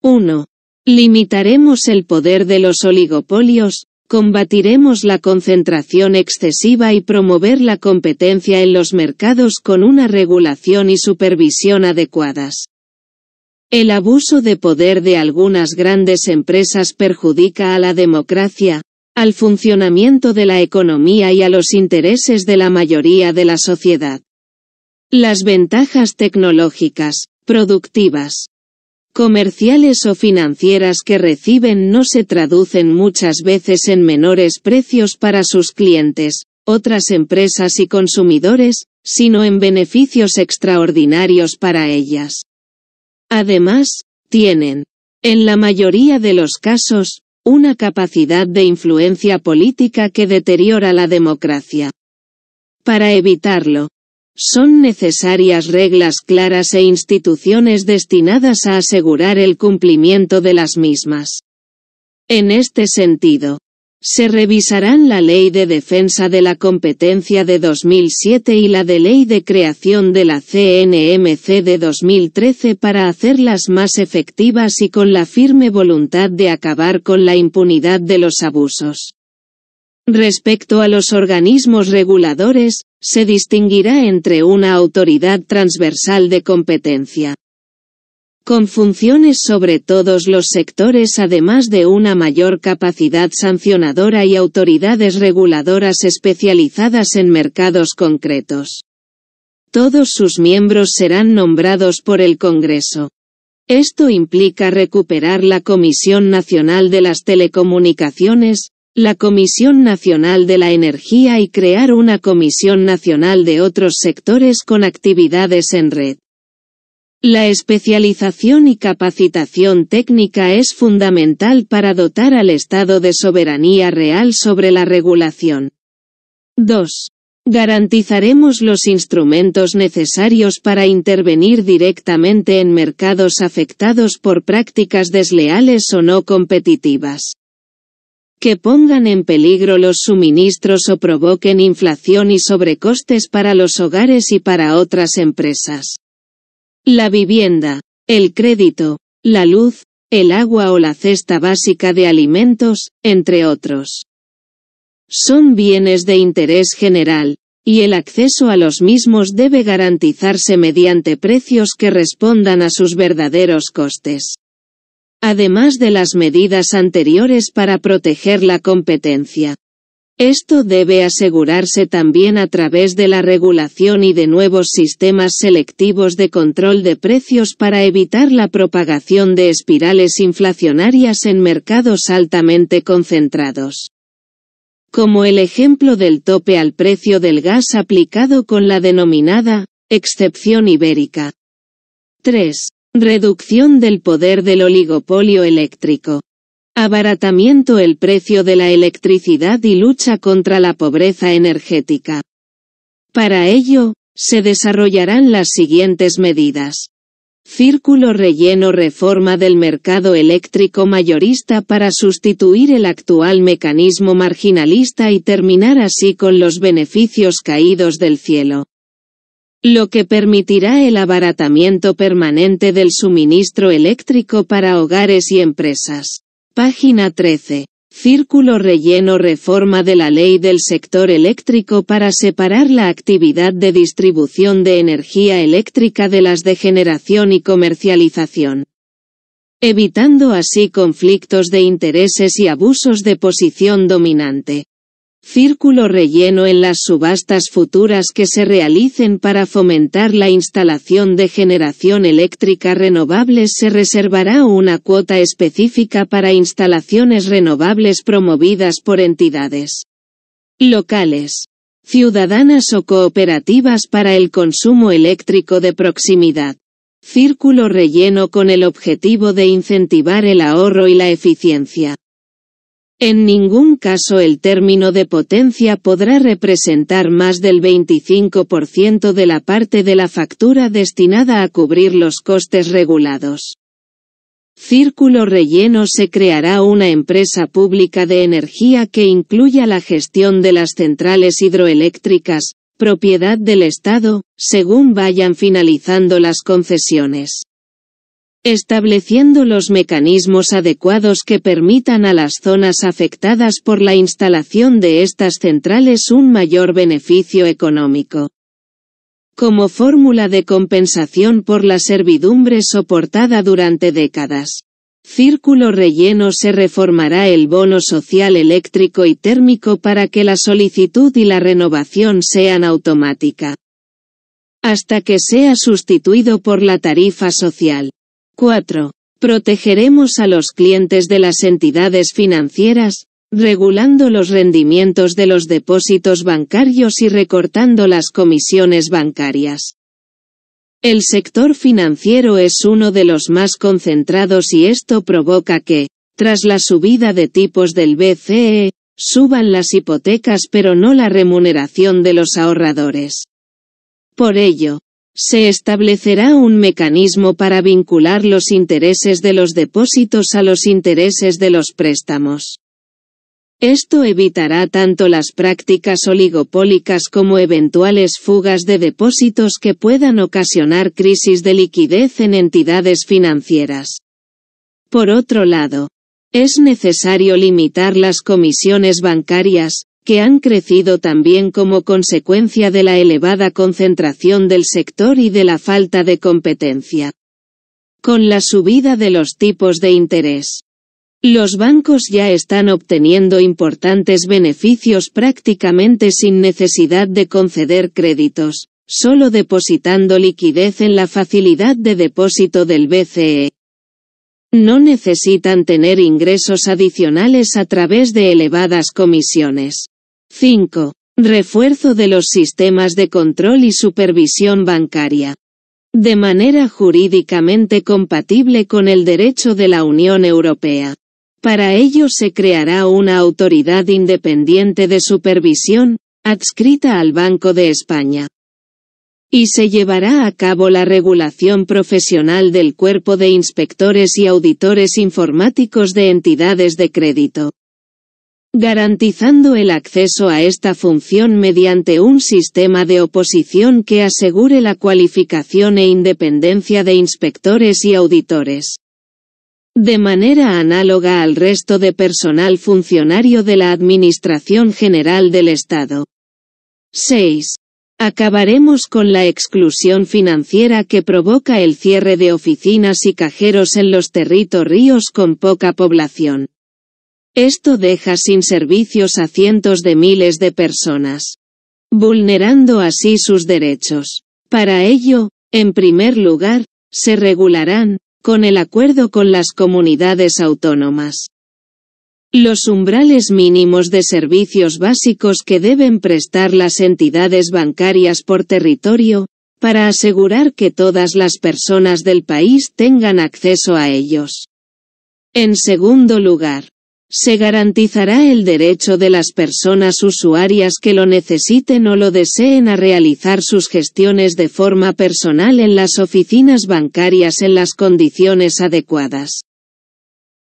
1. Limitaremos el poder de los oligopolios, combatiremos la concentración excesiva y promover la competencia en los mercados con una regulación y supervisión adecuadas. El abuso de poder de algunas grandes empresas perjudica a la democracia, al funcionamiento de la economía y a los intereses de la mayoría de la sociedad. Las ventajas tecnológicas, productivas, comerciales o financieras que reciben no se traducen muchas veces en menores precios para sus clientes, otras empresas y consumidores, sino en beneficios extraordinarios para ellas. Además, tienen, en la mayoría de los casos, una capacidad de influencia política que deteriora la democracia. Para evitarlo, son necesarias reglas claras e instituciones destinadas a asegurar el cumplimiento de las mismas. En este sentido, se revisarán la Ley de Defensa de la Competencia de 2007 y la de Ley de Creación de la CNMC de 2013 para hacerlas más efectivas y con la firme voluntad de acabar con la impunidad de los abusos. Respecto a los organismos reguladores, se distinguirá entre una autoridad transversal de competencia con funciones sobre todos los sectores además de una mayor capacidad sancionadora y autoridades reguladoras especializadas en mercados concretos. Todos sus miembros serán nombrados por el Congreso. Esto implica recuperar la Comisión Nacional de las Telecomunicaciones, la Comisión Nacional de la Energía y crear una Comisión Nacional de otros sectores con actividades en red. La especialización y capacitación técnica es fundamental para dotar al Estado de soberanía real sobre la regulación. 2. Garantizaremos los instrumentos necesarios para intervenir directamente en mercados afectados por prácticas desleales o no competitivas que pongan en peligro los suministros o provoquen inflación y sobrecostes para los hogares y para otras empresas. La vivienda, el crédito, la luz, el agua o la cesta básica de alimentos, entre otros. Son bienes de interés general, y el acceso a los mismos debe garantizarse mediante precios que respondan a sus verdaderos costes además de las medidas anteriores para proteger la competencia. Esto debe asegurarse también a través de la regulación y de nuevos sistemas selectivos de control de precios para evitar la propagación de espirales inflacionarias en mercados altamente concentrados. Como el ejemplo del tope al precio del gas aplicado con la denominada excepción ibérica. 3. Reducción del poder del oligopolio eléctrico. Abaratamiento el precio de la electricidad y lucha contra la pobreza energética. Para ello, se desarrollarán las siguientes medidas. Círculo relleno reforma del mercado eléctrico mayorista para sustituir el actual mecanismo marginalista y terminar así con los beneficios caídos del cielo lo que permitirá el abaratamiento permanente del suministro eléctrico para hogares y empresas. Página 13. Círculo relleno reforma de la ley del sector eléctrico para separar la actividad de distribución de energía eléctrica de las de generación y comercialización. Evitando así conflictos de intereses y abusos de posición dominante. Círculo relleno en las subastas futuras que se realicen para fomentar la instalación de generación eléctrica renovables se reservará una cuota específica para instalaciones renovables promovidas por entidades locales, ciudadanas o cooperativas para el consumo eléctrico de proximidad. Círculo relleno con el objetivo de incentivar el ahorro y la eficiencia. En ningún caso el término de potencia podrá representar más del 25% de la parte de la factura destinada a cubrir los costes regulados. Círculo Relleno se creará una empresa pública de energía que incluya la gestión de las centrales hidroeléctricas, propiedad del Estado, según vayan finalizando las concesiones estableciendo los mecanismos adecuados que permitan a las zonas afectadas por la instalación de estas centrales un mayor beneficio económico. Como fórmula de compensación por la servidumbre soportada durante décadas. Círculo relleno se reformará el bono social eléctrico y térmico para que la solicitud y la renovación sean automática. Hasta que sea sustituido por la tarifa social. 4. Protegeremos a los clientes de las entidades financieras, regulando los rendimientos de los depósitos bancarios y recortando las comisiones bancarias. El sector financiero es uno de los más concentrados y esto provoca que, tras la subida de tipos del BCE, suban las hipotecas pero no la remuneración de los ahorradores. Por ello, se establecerá un mecanismo para vincular los intereses de los depósitos a los intereses de los préstamos. Esto evitará tanto las prácticas oligopólicas como eventuales fugas de depósitos que puedan ocasionar crisis de liquidez en entidades financieras. Por otro lado, es necesario limitar las comisiones bancarias, que han crecido también como consecuencia de la elevada concentración del sector y de la falta de competencia. Con la subida de los tipos de interés, los bancos ya están obteniendo importantes beneficios prácticamente sin necesidad de conceder créditos, solo depositando liquidez en la facilidad de depósito del BCE. No necesitan tener ingresos adicionales a través de elevadas comisiones. 5. Refuerzo de los sistemas de control y supervisión bancaria. De manera jurídicamente compatible con el derecho de la Unión Europea. Para ello se creará una autoridad independiente de supervisión, adscrita al Banco de España. Y se llevará a cabo la regulación profesional del cuerpo de inspectores y auditores informáticos de entidades de crédito garantizando el acceso a esta función mediante un sistema de oposición que asegure la cualificación e independencia de inspectores y auditores. De manera análoga al resto de personal funcionario de la Administración General del Estado. 6. Acabaremos con la exclusión financiera que provoca el cierre de oficinas y cajeros en los territorios con poca población. Esto deja sin servicios a cientos de miles de personas, vulnerando así sus derechos. Para ello, en primer lugar, se regularán, con el acuerdo con las comunidades autónomas, los umbrales mínimos de servicios básicos que deben prestar las entidades bancarias por territorio, para asegurar que todas las personas del país tengan acceso a ellos. En segundo lugar, se garantizará el derecho de las personas usuarias que lo necesiten o lo deseen a realizar sus gestiones de forma personal en las oficinas bancarias en las condiciones adecuadas.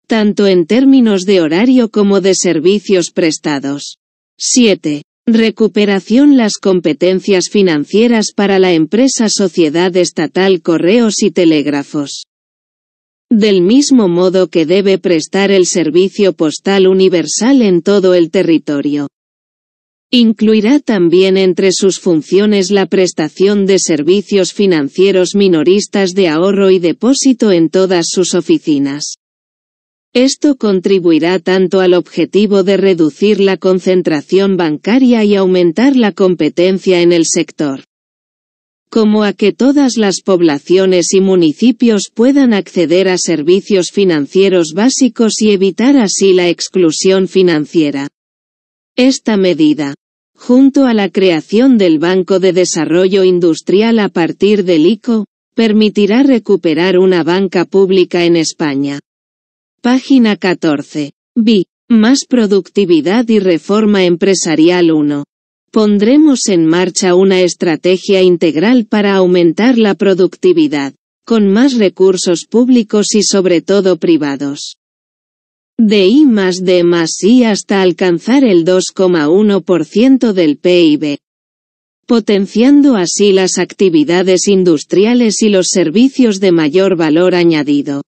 Tanto en términos de horario como de servicios prestados. 7. Recuperación las competencias financieras para la empresa Sociedad Estatal Correos y Telégrafos. Del mismo modo que debe prestar el servicio postal universal en todo el territorio. Incluirá también entre sus funciones la prestación de servicios financieros minoristas de ahorro y depósito en todas sus oficinas. Esto contribuirá tanto al objetivo de reducir la concentración bancaria y aumentar la competencia en el sector como a que todas las poblaciones y municipios puedan acceder a servicios financieros básicos y evitar así la exclusión financiera. Esta medida, junto a la creación del Banco de Desarrollo Industrial a partir del ICO, permitirá recuperar una banca pública en España. Página 14. B. Más productividad y reforma empresarial 1. Pondremos en marcha una estrategia integral para aumentar la productividad, con más recursos públicos y sobre todo privados. De I más D más I hasta alcanzar el 2,1% del PIB. Potenciando así las actividades industriales y los servicios de mayor valor añadido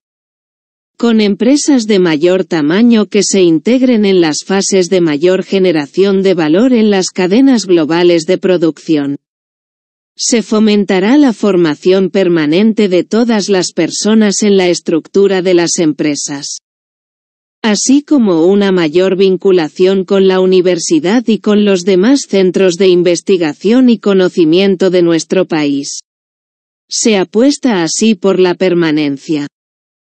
con empresas de mayor tamaño que se integren en las fases de mayor generación de valor en las cadenas globales de producción. Se fomentará la formación permanente de todas las personas en la estructura de las empresas, así como una mayor vinculación con la universidad y con los demás centros de investigación y conocimiento de nuestro país. Se apuesta así por la permanencia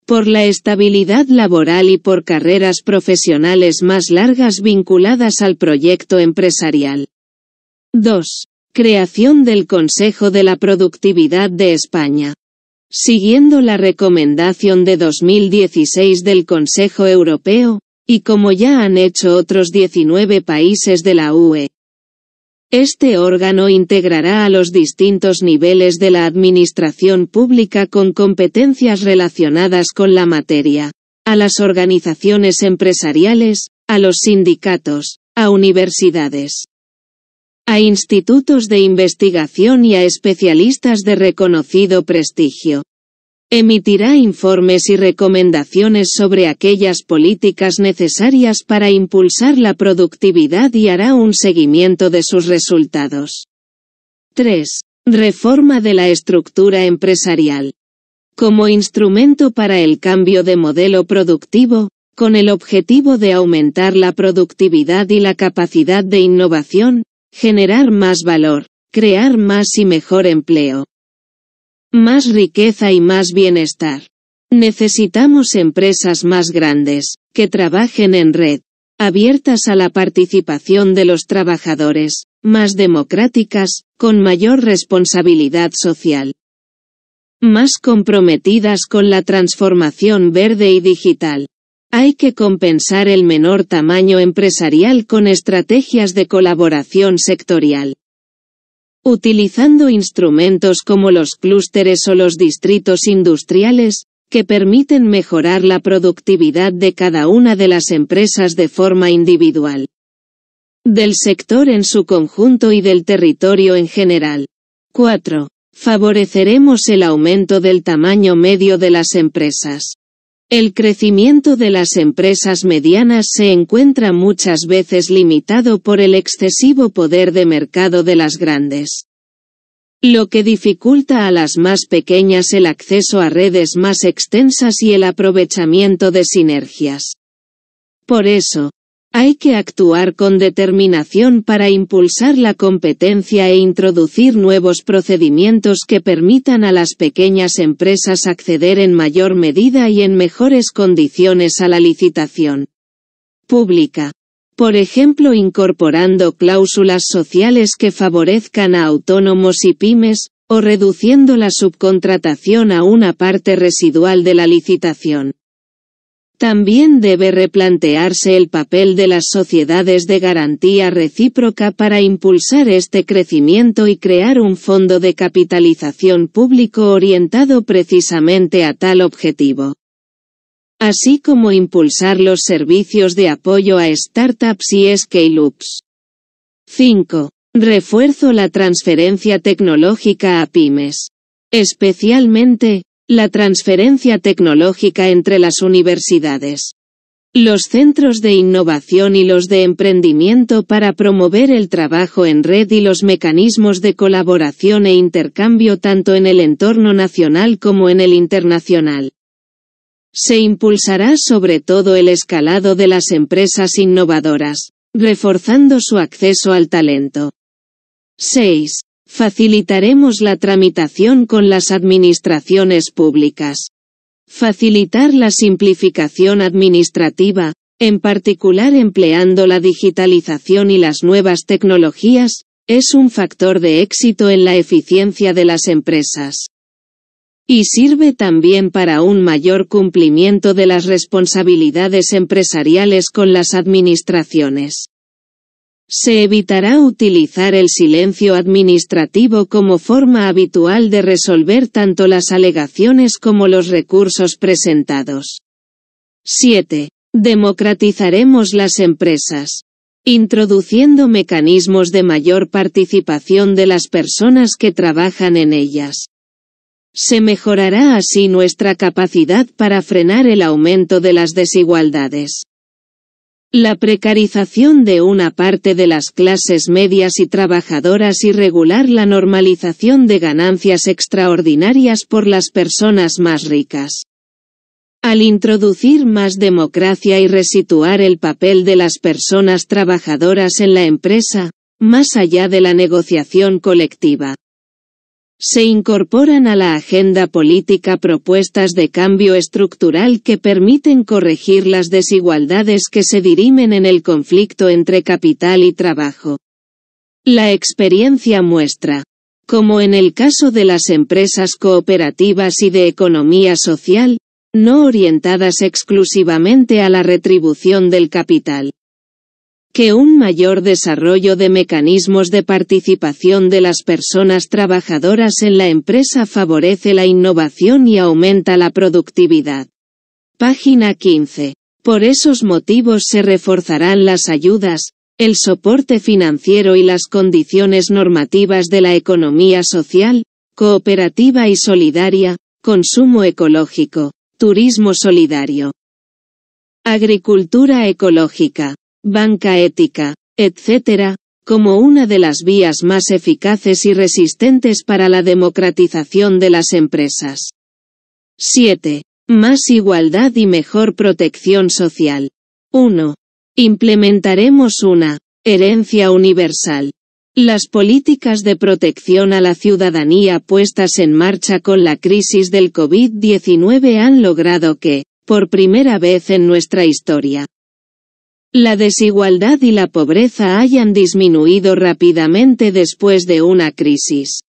por la estabilidad laboral y por carreras profesionales más largas vinculadas al proyecto empresarial. 2. Creación del Consejo de la Productividad de España. Siguiendo la recomendación de 2016 del Consejo Europeo, y como ya han hecho otros 19 países de la UE, este órgano integrará a los distintos niveles de la administración pública con competencias relacionadas con la materia, a las organizaciones empresariales, a los sindicatos, a universidades, a institutos de investigación y a especialistas de reconocido prestigio. Emitirá informes y recomendaciones sobre aquellas políticas necesarias para impulsar la productividad y hará un seguimiento de sus resultados. 3. Reforma de la estructura empresarial. Como instrumento para el cambio de modelo productivo, con el objetivo de aumentar la productividad y la capacidad de innovación, generar más valor, crear más y mejor empleo más riqueza y más bienestar. Necesitamos empresas más grandes, que trabajen en red, abiertas a la participación de los trabajadores, más democráticas, con mayor responsabilidad social, más comprometidas con la transformación verde y digital. Hay que compensar el menor tamaño empresarial con estrategias de colaboración sectorial utilizando instrumentos como los clústeres o los distritos industriales, que permiten mejorar la productividad de cada una de las empresas de forma individual, del sector en su conjunto y del territorio en general. 4. Favoreceremos el aumento del tamaño medio de las empresas. El crecimiento de las empresas medianas se encuentra muchas veces limitado por el excesivo poder de mercado de las grandes, lo que dificulta a las más pequeñas el acceso a redes más extensas y el aprovechamiento de sinergias. Por eso, hay que actuar con determinación para impulsar la competencia e introducir nuevos procedimientos que permitan a las pequeñas empresas acceder en mayor medida y en mejores condiciones a la licitación pública. Por ejemplo, incorporando cláusulas sociales que favorezcan a autónomos y pymes, o reduciendo la subcontratación a una parte residual de la licitación. También debe replantearse el papel de las sociedades de garantía recíproca para impulsar este crecimiento y crear un fondo de capitalización público orientado precisamente a tal objetivo. Así como impulsar los servicios de apoyo a startups y scale-ups. 5. Refuerzo la transferencia tecnológica a pymes. Especialmente, la transferencia tecnológica entre las universidades. Los centros de innovación y los de emprendimiento para promover el trabajo en red y los mecanismos de colaboración e intercambio tanto en el entorno nacional como en el internacional. Se impulsará sobre todo el escalado de las empresas innovadoras, reforzando su acceso al talento. 6. Facilitaremos la tramitación con las administraciones públicas. Facilitar la simplificación administrativa, en particular empleando la digitalización y las nuevas tecnologías, es un factor de éxito en la eficiencia de las empresas. Y sirve también para un mayor cumplimiento de las responsabilidades empresariales con las administraciones. Se evitará utilizar el silencio administrativo como forma habitual de resolver tanto las alegaciones como los recursos presentados. 7. Democratizaremos las empresas. Introduciendo mecanismos de mayor participación de las personas que trabajan en ellas. Se mejorará así nuestra capacidad para frenar el aumento de las desigualdades. La precarización de una parte de las clases medias y trabajadoras y regular la normalización de ganancias extraordinarias por las personas más ricas. Al introducir más democracia y resituar el papel de las personas trabajadoras en la empresa, más allá de la negociación colectiva, se incorporan a la agenda política propuestas de cambio estructural que permiten corregir las desigualdades que se dirimen en el conflicto entre capital y trabajo. La experiencia muestra, como en el caso de las empresas cooperativas y de economía social, no orientadas exclusivamente a la retribución del capital, que un mayor desarrollo de mecanismos de participación de las personas trabajadoras en la empresa favorece la innovación y aumenta la productividad. Página 15. Por esos motivos se reforzarán las ayudas, el soporte financiero y las condiciones normativas de la economía social, cooperativa y solidaria, consumo ecológico, turismo solidario. Agricultura ecológica banca ética, etc., como una de las vías más eficaces y resistentes para la democratización de las empresas. 7. Más igualdad y mejor protección social. 1. Implementaremos una herencia universal. Las políticas de protección a la ciudadanía puestas en marcha con la crisis del COVID-19 han logrado que, por primera vez en nuestra historia, la desigualdad y la pobreza hayan disminuido rápidamente después de una crisis.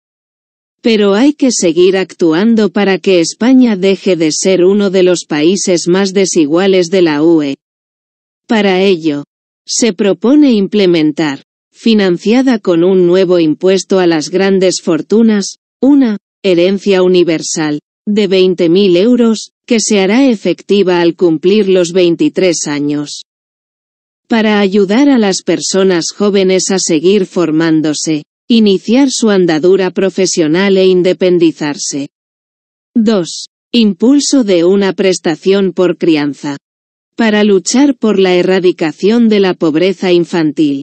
Pero hay que seguir actuando para que España deje de ser uno de los países más desiguales de la UE. Para ello, se propone implementar, financiada con un nuevo impuesto a las grandes fortunas, una herencia universal de 20.000 euros, que se hará efectiva al cumplir los 23 años para ayudar a las personas jóvenes a seguir formándose, iniciar su andadura profesional e independizarse. 2. Impulso de una prestación por crianza. Para luchar por la erradicación de la pobreza infantil,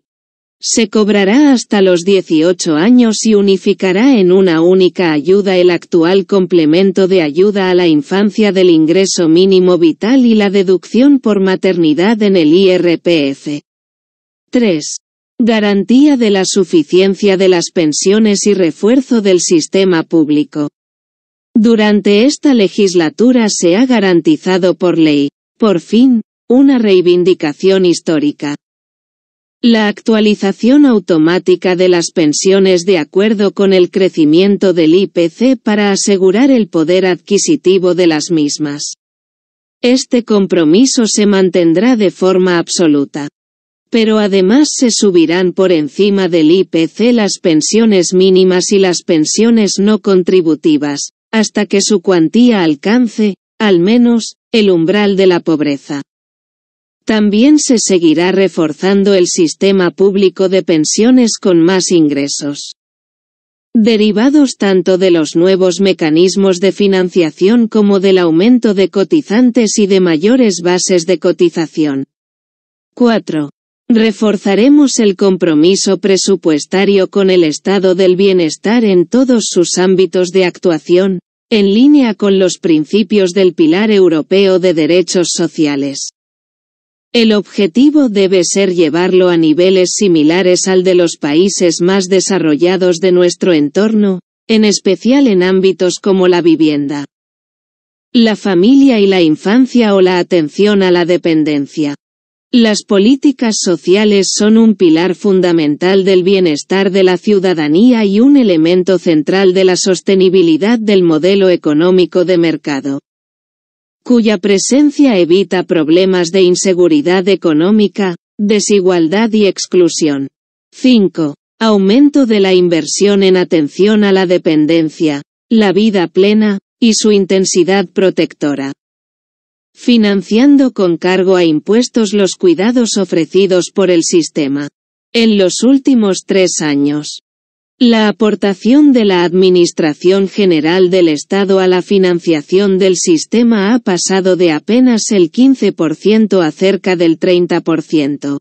se cobrará hasta los 18 años y unificará en una única ayuda el actual complemento de ayuda a la infancia del ingreso mínimo vital y la deducción por maternidad en el IRPF. 3. Garantía de la suficiencia de las pensiones y refuerzo del sistema público. Durante esta legislatura se ha garantizado por ley, por fin, una reivindicación histórica la actualización automática de las pensiones de acuerdo con el crecimiento del IPC para asegurar el poder adquisitivo de las mismas. Este compromiso se mantendrá de forma absoluta. Pero además se subirán por encima del IPC las pensiones mínimas y las pensiones no contributivas, hasta que su cuantía alcance, al menos, el umbral de la pobreza. También se seguirá reforzando el sistema público de pensiones con más ingresos derivados tanto de los nuevos mecanismos de financiación como del aumento de cotizantes y de mayores bases de cotización. 4. Reforzaremos el compromiso presupuestario con el estado del bienestar en todos sus ámbitos de actuación, en línea con los principios del Pilar Europeo de Derechos Sociales. El objetivo debe ser llevarlo a niveles similares al de los países más desarrollados de nuestro entorno, en especial en ámbitos como la vivienda, la familia y la infancia o la atención a la dependencia. Las políticas sociales son un pilar fundamental del bienestar de la ciudadanía y un elemento central de la sostenibilidad del modelo económico de mercado cuya presencia evita problemas de inseguridad económica, desigualdad y exclusión. 5. Aumento de la inversión en atención a la dependencia, la vida plena, y su intensidad protectora. Financiando con cargo a impuestos los cuidados ofrecidos por el sistema. En los últimos tres años, la aportación de la Administración General del Estado a la financiación del sistema ha pasado de apenas el 15% a cerca del 30%.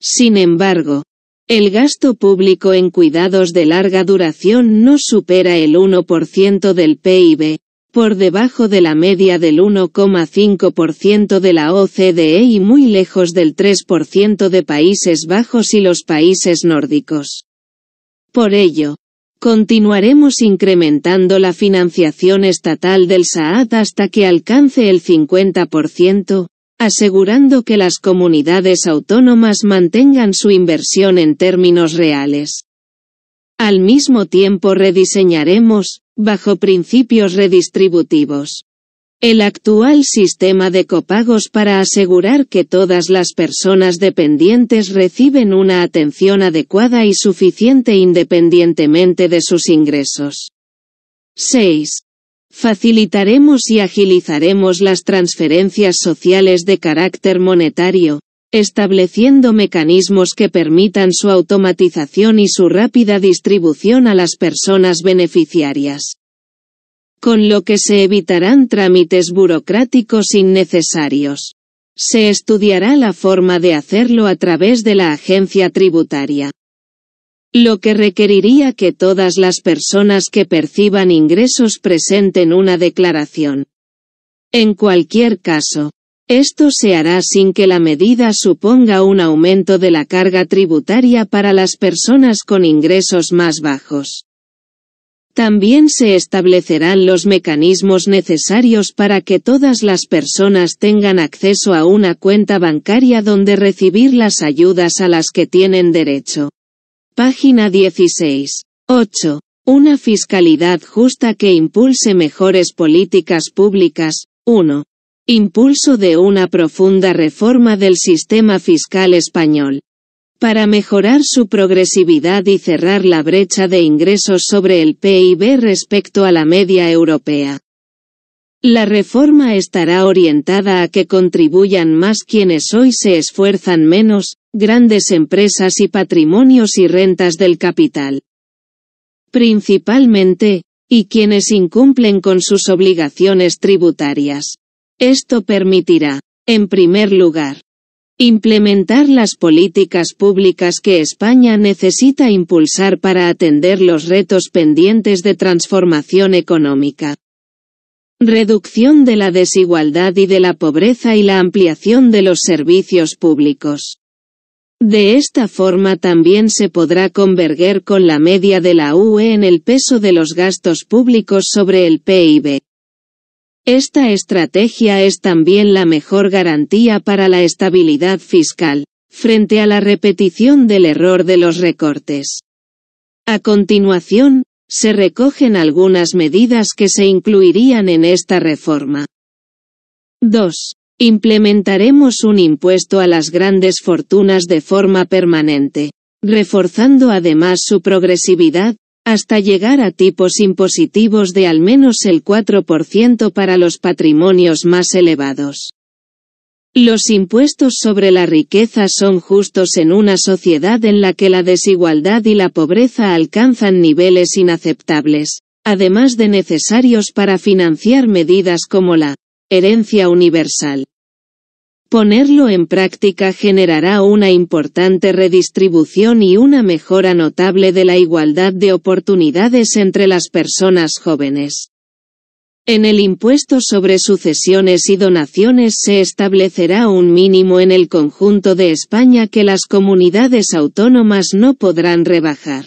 Sin embargo, el gasto público en cuidados de larga duración no supera el 1% del PIB, por debajo de la media del 1,5% de la OCDE y muy lejos del 3% de Países Bajos y los países nórdicos. Por ello, continuaremos incrementando la financiación estatal del SAAD hasta que alcance el 50%, asegurando que las comunidades autónomas mantengan su inversión en términos reales. Al mismo tiempo rediseñaremos, bajo principios redistributivos, el actual sistema de copagos para asegurar que todas las personas dependientes reciben una atención adecuada y suficiente independientemente de sus ingresos. 6. Facilitaremos y agilizaremos las transferencias sociales de carácter monetario, estableciendo mecanismos que permitan su automatización y su rápida distribución a las personas beneficiarias con lo que se evitarán trámites burocráticos innecesarios. Se estudiará la forma de hacerlo a través de la agencia tributaria. Lo que requeriría que todas las personas que perciban ingresos presenten una declaración. En cualquier caso, esto se hará sin que la medida suponga un aumento de la carga tributaria para las personas con ingresos más bajos. También se establecerán los mecanismos necesarios para que todas las personas tengan acceso a una cuenta bancaria donde recibir las ayudas a las que tienen derecho. Página 16. 8. Una fiscalidad justa que impulse mejores políticas públicas. 1. Impulso de una profunda reforma del sistema fiscal español. Para mejorar su progresividad y cerrar la brecha de ingresos sobre el PIB respecto a la media europea. La reforma estará orientada a que contribuyan más quienes hoy se esfuerzan menos, grandes empresas y patrimonios y rentas del capital. Principalmente, y quienes incumplen con sus obligaciones tributarias. Esto permitirá, en primer lugar, Implementar las políticas públicas que España necesita impulsar para atender los retos pendientes de transformación económica. Reducción de la desigualdad y de la pobreza y la ampliación de los servicios públicos. De esta forma también se podrá converger con la media de la UE en el peso de los gastos públicos sobre el PIB. Esta estrategia es también la mejor garantía para la estabilidad fiscal, frente a la repetición del error de los recortes. A continuación, se recogen algunas medidas que se incluirían en esta reforma. 2. Implementaremos un impuesto a las grandes fortunas de forma permanente, reforzando además su progresividad, hasta llegar a tipos impositivos de al menos el 4% para los patrimonios más elevados. Los impuestos sobre la riqueza son justos en una sociedad en la que la desigualdad y la pobreza alcanzan niveles inaceptables, además de necesarios para financiar medidas como la herencia universal. Ponerlo en práctica generará una importante redistribución y una mejora notable de la igualdad de oportunidades entre las personas jóvenes. En el impuesto sobre sucesiones y donaciones se establecerá un mínimo en el conjunto de España que las comunidades autónomas no podrán rebajar.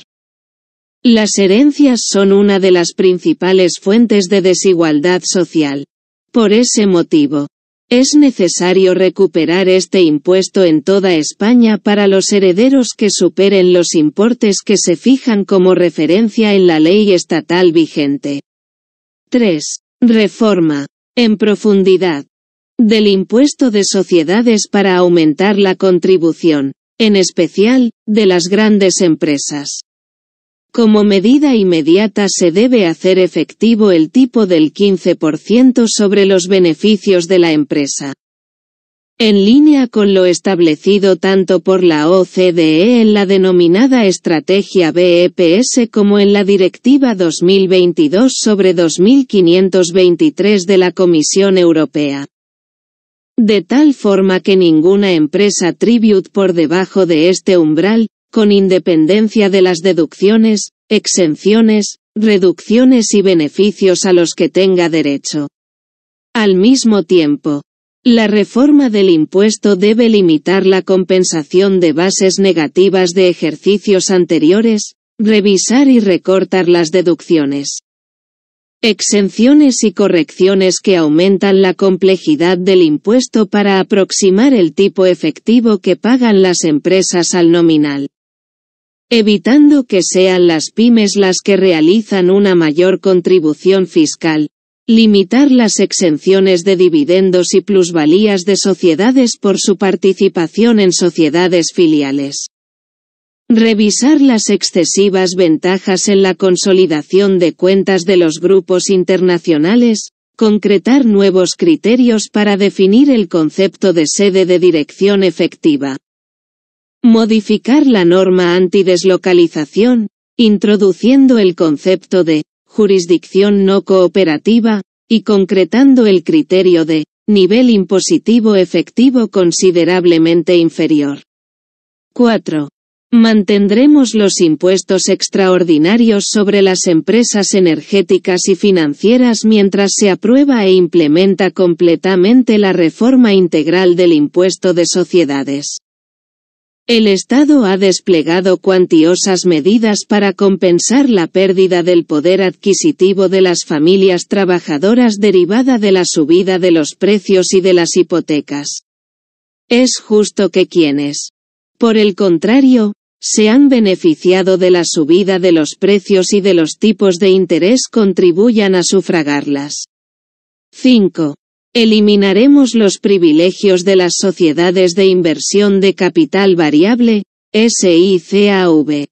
Las herencias son una de las principales fuentes de desigualdad social. Por ese motivo, es necesario recuperar este impuesto en toda España para los herederos que superen los importes que se fijan como referencia en la ley estatal vigente. 3. Reforma. En profundidad. Del impuesto de sociedades para aumentar la contribución, en especial, de las grandes empresas. Como medida inmediata se debe hacer efectivo el tipo del 15% sobre los beneficios de la empresa. En línea con lo establecido tanto por la OCDE en la denominada Estrategia BEPS como en la Directiva 2022 sobre 2523 de la Comisión Europea. De tal forma que ninguna empresa tribute por debajo de este umbral, con independencia de las deducciones, exenciones, reducciones y beneficios a los que tenga derecho. Al mismo tiempo, la reforma del impuesto debe limitar la compensación de bases negativas de ejercicios anteriores, revisar y recortar las deducciones. Exenciones y correcciones que aumentan la complejidad del impuesto para aproximar el tipo efectivo que pagan las empresas al nominal evitando que sean las pymes las que realizan una mayor contribución fiscal, limitar las exenciones de dividendos y plusvalías de sociedades por su participación en sociedades filiales. Revisar las excesivas ventajas en la consolidación de cuentas de los grupos internacionales, concretar nuevos criterios para definir el concepto de sede de dirección efectiva. Modificar la norma antideslocalización, introduciendo el concepto de jurisdicción no cooperativa, y concretando el criterio de nivel impositivo efectivo considerablemente inferior. 4. Mantendremos los impuestos extraordinarios sobre las empresas energéticas y financieras mientras se aprueba e implementa completamente la reforma integral del impuesto de sociedades. El Estado ha desplegado cuantiosas medidas para compensar la pérdida del poder adquisitivo de las familias trabajadoras derivada de la subida de los precios y de las hipotecas. Es justo que quienes, por el contrario, se han beneficiado de la subida de los precios y de los tipos de interés contribuyan a sufragarlas. 5. Eliminaremos los privilegios de las sociedades de inversión de capital variable, SICAV,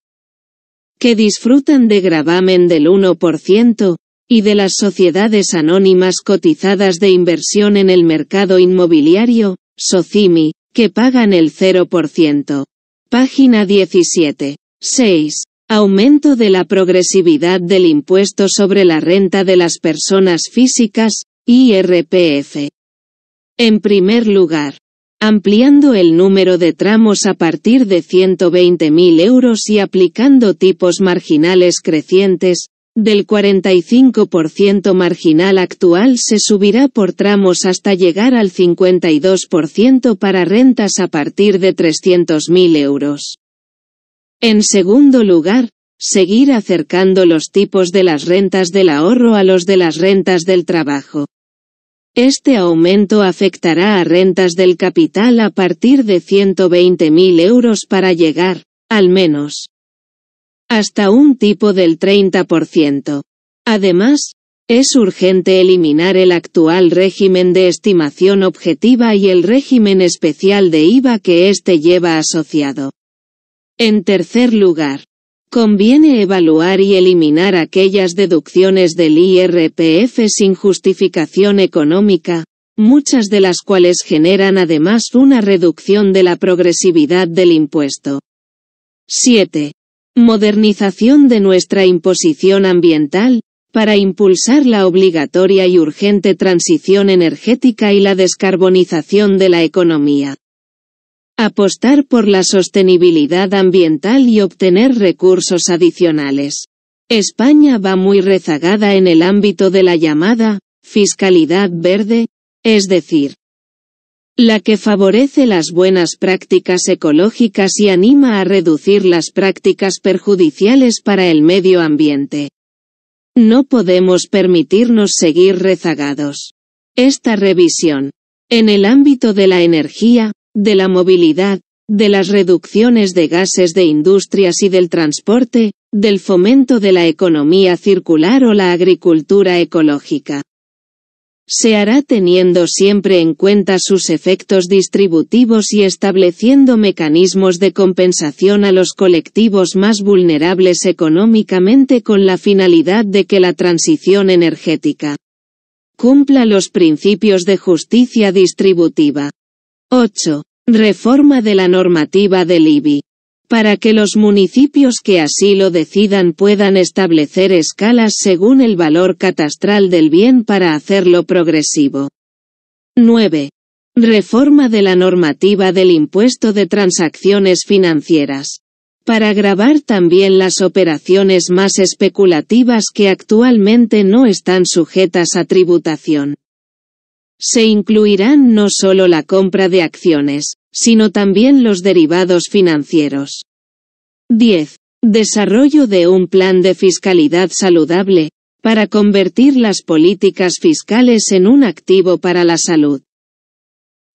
que disfrutan de gravamen del 1%, y de las sociedades anónimas cotizadas de inversión en el mercado inmobiliario, SOCIMI, que pagan el 0%. Página 17. 6. Aumento de la progresividad del impuesto sobre la renta de las personas físicas, IRPF. En primer lugar, ampliando el número de tramos a partir de 120.000 euros y aplicando tipos marginales crecientes, del 45% marginal actual se subirá por tramos hasta llegar al 52% para rentas a partir de 300.000 euros. En segundo lugar, seguir acercando los tipos de las rentas del ahorro a los de las rentas del trabajo. Este aumento afectará a rentas del capital a partir de 120.000 euros para llegar, al menos, hasta un tipo del 30%. Además, es urgente eliminar el actual régimen de estimación objetiva y el régimen especial de IVA que éste lleva asociado. En tercer lugar, Conviene evaluar y eliminar aquellas deducciones del IRPF sin justificación económica, muchas de las cuales generan además una reducción de la progresividad del impuesto. 7. Modernización de nuestra imposición ambiental, para impulsar la obligatoria y urgente transición energética y la descarbonización de la economía apostar por la sostenibilidad ambiental y obtener recursos adicionales. España va muy rezagada en el ámbito de la llamada fiscalidad verde, es decir, la que favorece las buenas prácticas ecológicas y anima a reducir las prácticas perjudiciales para el medio ambiente. No podemos permitirnos seguir rezagados. Esta revisión, en el ámbito de la energía, de la movilidad, de las reducciones de gases de industrias y del transporte, del fomento de la economía circular o la agricultura ecológica. Se hará teniendo siempre en cuenta sus efectos distributivos y estableciendo mecanismos de compensación a los colectivos más vulnerables económicamente con la finalidad de que la transición energética cumpla los principios de justicia distributiva. 8. Reforma de la normativa del IBI. Para que los municipios que así lo decidan puedan establecer escalas según el valor catastral del bien para hacerlo progresivo. 9. Reforma de la normativa del impuesto de transacciones financieras. Para grabar también las operaciones más especulativas que actualmente no están sujetas a tributación. Se incluirán no solo la compra de acciones, sino también los derivados financieros. 10. Desarrollo de un plan de fiscalidad saludable, para convertir las políticas fiscales en un activo para la salud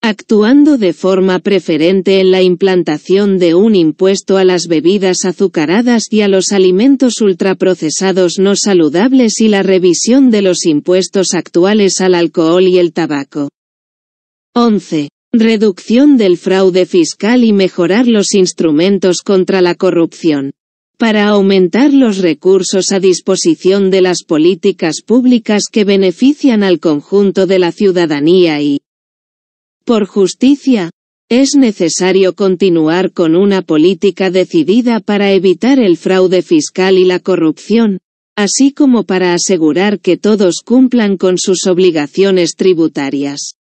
actuando de forma preferente en la implantación de un impuesto a las bebidas azucaradas y a los alimentos ultraprocesados no saludables y la revisión de los impuestos actuales al alcohol y el tabaco. 11. Reducción del fraude fiscal y mejorar los instrumentos contra la corrupción. Para aumentar los recursos a disposición de las políticas públicas que benefician al conjunto de la ciudadanía y, por justicia, es necesario continuar con una política decidida para evitar el fraude fiscal y la corrupción, así como para asegurar que todos cumplan con sus obligaciones tributarias.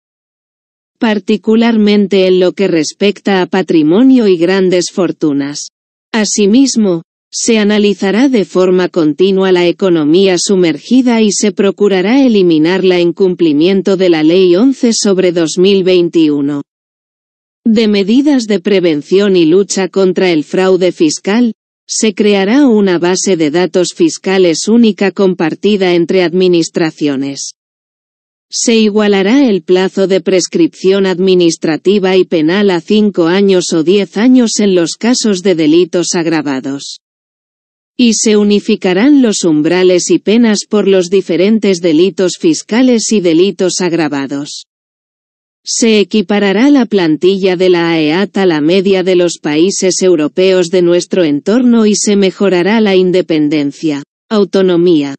Particularmente en lo que respecta a patrimonio y grandes fortunas. Asimismo, se analizará de forma continua la economía sumergida y se procurará eliminarla en cumplimiento de la Ley 11 sobre 2021 de medidas de prevención y lucha contra el fraude fiscal, se creará una base de datos fiscales única compartida entre administraciones. Se igualará el plazo de prescripción administrativa y penal a cinco años o 10 años en los casos de delitos agravados y se unificarán los umbrales y penas por los diferentes delitos fiscales y delitos agravados. Se equiparará la plantilla de la AEAT a la media de los países europeos de nuestro entorno y se mejorará la independencia, autonomía,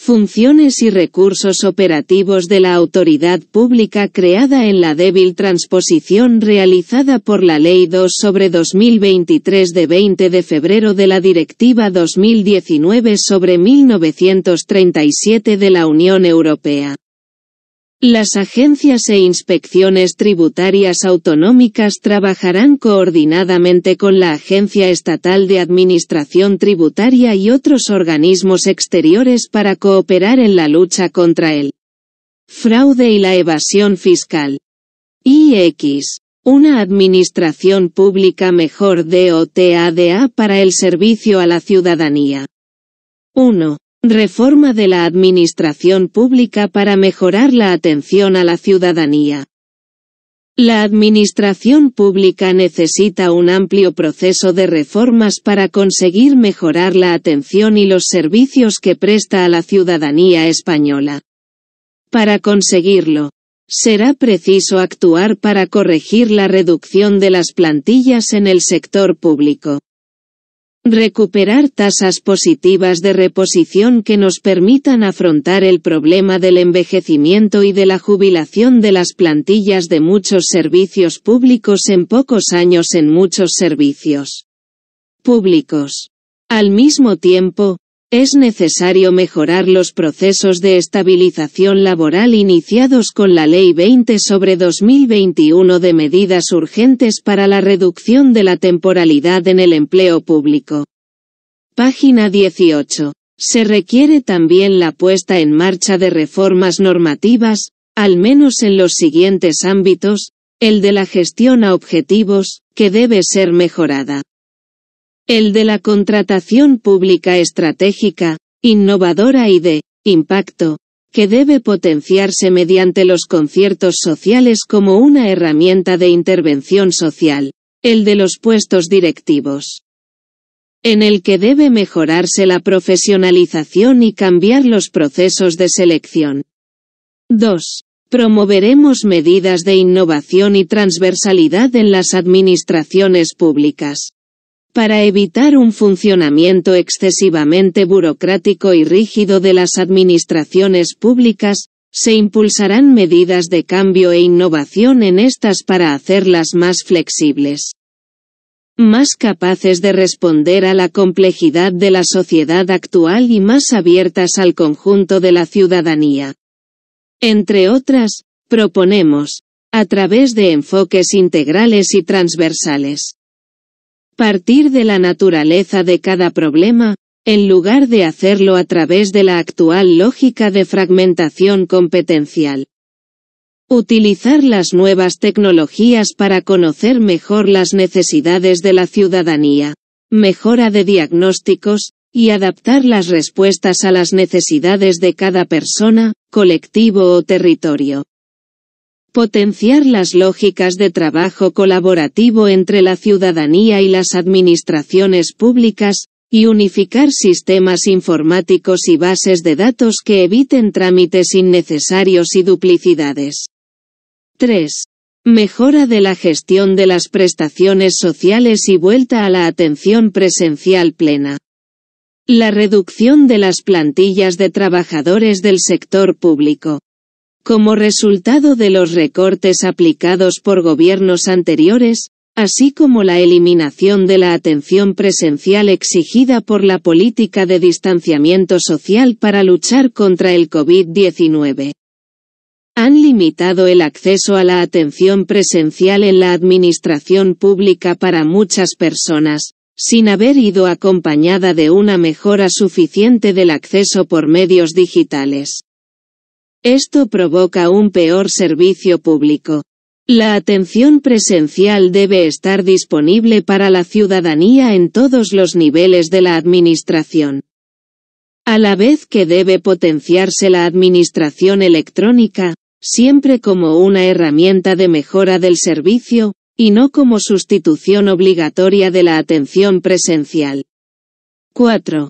funciones y recursos operativos de la autoridad pública creada en la débil transposición realizada por la Ley 2 sobre 2023 de 20 de febrero de la Directiva 2019 sobre 1937 de la Unión Europea. Las agencias e inspecciones tributarias autonómicas trabajarán coordinadamente con la Agencia Estatal de Administración Tributaria y otros organismos exteriores para cooperar en la lucha contra el fraude y la evasión fiscal. IX. Una administración pública mejor DOTADA para el servicio a la ciudadanía. 1. Reforma de la Administración Pública para mejorar la atención a la ciudadanía. La Administración Pública necesita un amplio proceso de reformas para conseguir mejorar la atención y los servicios que presta a la ciudadanía española. Para conseguirlo, será preciso actuar para corregir la reducción de las plantillas en el sector público. Recuperar tasas positivas de reposición que nos permitan afrontar el problema del envejecimiento y de la jubilación de las plantillas de muchos servicios públicos en pocos años en muchos servicios públicos. Al mismo tiempo, es necesario mejorar los procesos de estabilización laboral iniciados con la Ley 20 sobre 2021 de medidas urgentes para la reducción de la temporalidad en el empleo público. Página 18. Se requiere también la puesta en marcha de reformas normativas, al menos en los siguientes ámbitos, el de la gestión a objetivos, que debe ser mejorada el de la contratación pública estratégica, innovadora y de impacto, que debe potenciarse mediante los conciertos sociales como una herramienta de intervención social, el de los puestos directivos en el que debe mejorarse la profesionalización y cambiar los procesos de selección. 2. Promoveremos medidas de innovación y transversalidad en las administraciones públicas, para evitar un funcionamiento excesivamente burocrático y rígido de las administraciones públicas, se impulsarán medidas de cambio e innovación en estas para hacerlas más flexibles, más capaces de responder a la complejidad de la sociedad actual y más abiertas al conjunto de la ciudadanía. Entre otras, proponemos, a través de enfoques integrales y transversales, partir de la naturaleza de cada problema, en lugar de hacerlo a través de la actual lógica de fragmentación competencial. Utilizar las nuevas tecnologías para conocer mejor las necesidades de la ciudadanía, mejora de diagnósticos, y adaptar las respuestas a las necesidades de cada persona, colectivo o territorio. Potenciar las lógicas de trabajo colaborativo entre la ciudadanía y las administraciones públicas, y unificar sistemas informáticos y bases de datos que eviten trámites innecesarios y duplicidades. 3. Mejora de la gestión de las prestaciones sociales y vuelta a la atención presencial plena. La reducción de las plantillas de trabajadores del sector público. Como resultado de los recortes aplicados por gobiernos anteriores, así como la eliminación de la atención presencial exigida por la política de distanciamiento social para luchar contra el COVID-19. Han limitado el acceso a la atención presencial en la administración pública para muchas personas, sin haber ido acompañada de una mejora suficiente del acceso por medios digitales. Esto provoca un peor servicio público. La atención presencial debe estar disponible para la ciudadanía en todos los niveles de la administración. A la vez que debe potenciarse la administración electrónica, siempre como una herramienta de mejora del servicio, y no como sustitución obligatoria de la atención presencial. 4.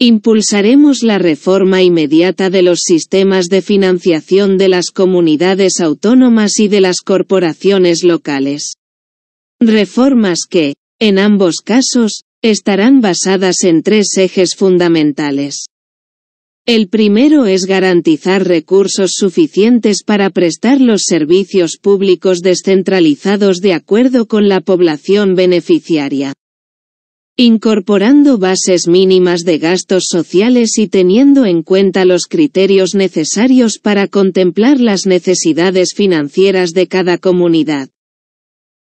Impulsaremos la reforma inmediata de los sistemas de financiación de las comunidades autónomas y de las corporaciones locales. Reformas que, en ambos casos, estarán basadas en tres ejes fundamentales. El primero es garantizar recursos suficientes para prestar los servicios públicos descentralizados de acuerdo con la población beneficiaria incorporando bases mínimas de gastos sociales y teniendo en cuenta los criterios necesarios para contemplar las necesidades financieras de cada comunidad.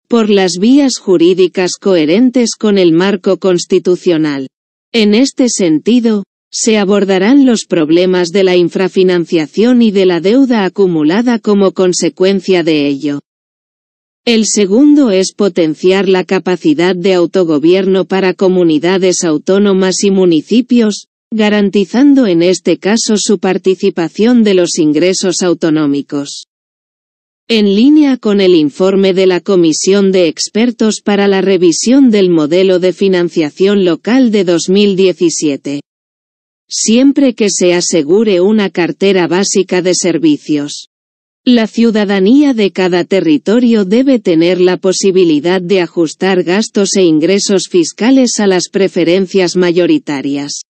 Por las vías jurídicas coherentes con el marco constitucional. En este sentido, se abordarán los problemas de la infrafinanciación y de la deuda acumulada como consecuencia de ello. El segundo es potenciar la capacidad de autogobierno para comunidades autónomas y municipios, garantizando en este caso su participación de los ingresos autonómicos. En línea con el informe de la Comisión de Expertos para la Revisión del Modelo de Financiación Local de 2017. Siempre que se asegure una cartera básica de servicios. La ciudadanía de cada territorio debe tener la posibilidad de ajustar gastos e ingresos fiscales a las preferencias mayoritarias.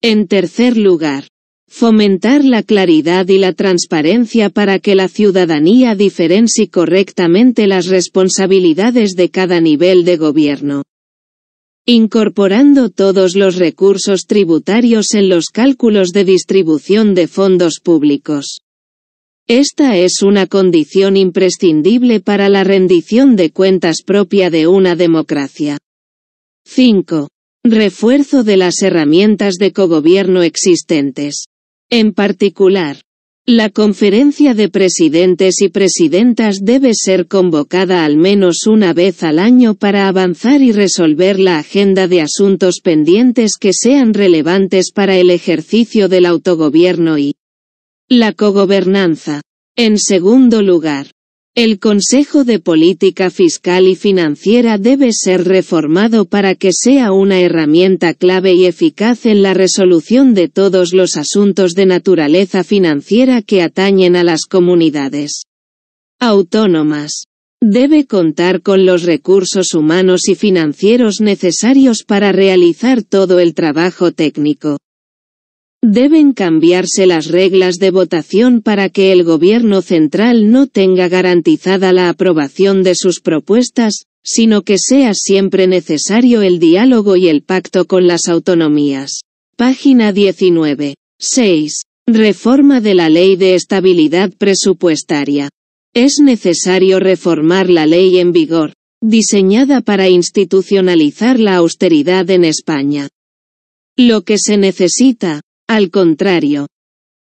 En tercer lugar, fomentar la claridad y la transparencia para que la ciudadanía diferencie correctamente las responsabilidades de cada nivel de gobierno. Incorporando todos los recursos tributarios en los cálculos de distribución de fondos públicos. Esta es una condición imprescindible para la rendición de cuentas propia de una democracia. 5. Refuerzo de las herramientas de cogobierno existentes. En particular, la conferencia de presidentes y presidentas debe ser convocada al menos una vez al año para avanzar y resolver la agenda de asuntos pendientes que sean relevantes para el ejercicio del autogobierno y, la cogobernanza. En segundo lugar, el Consejo de Política Fiscal y Financiera debe ser reformado para que sea una herramienta clave y eficaz en la resolución de todos los asuntos de naturaleza financiera que atañen a las comunidades autónomas. Debe contar con los recursos humanos y financieros necesarios para realizar todo el trabajo técnico Deben cambiarse las reglas de votación para que el gobierno central no tenga garantizada la aprobación de sus propuestas, sino que sea siempre necesario el diálogo y el pacto con las autonomías. Página 19. 6. Reforma de la Ley de Estabilidad Presupuestaria. Es necesario reformar la ley en vigor, diseñada para institucionalizar la austeridad en España. Lo que se necesita, al contrario,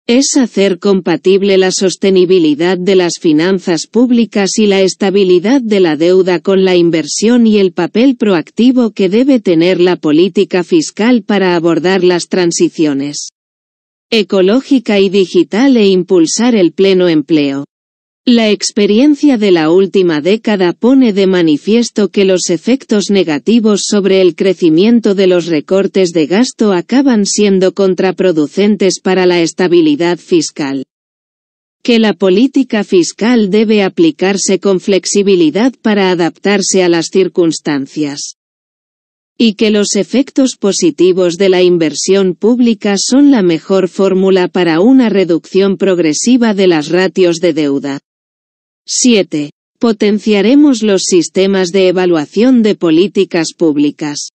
es hacer compatible la sostenibilidad de las finanzas públicas y la estabilidad de la deuda con la inversión y el papel proactivo que debe tener la política fiscal para abordar las transiciones ecológica y digital e impulsar el pleno empleo. La experiencia de la última década pone de manifiesto que los efectos negativos sobre el crecimiento de los recortes de gasto acaban siendo contraproducentes para la estabilidad fiscal que la política fiscal debe aplicarse con flexibilidad para adaptarse a las circunstancias. Y que los efectos positivos de la inversión pública son la mejor fórmula para una reducción progresiva de las ratios de deuda. 7. Potenciaremos los sistemas de evaluación de políticas públicas.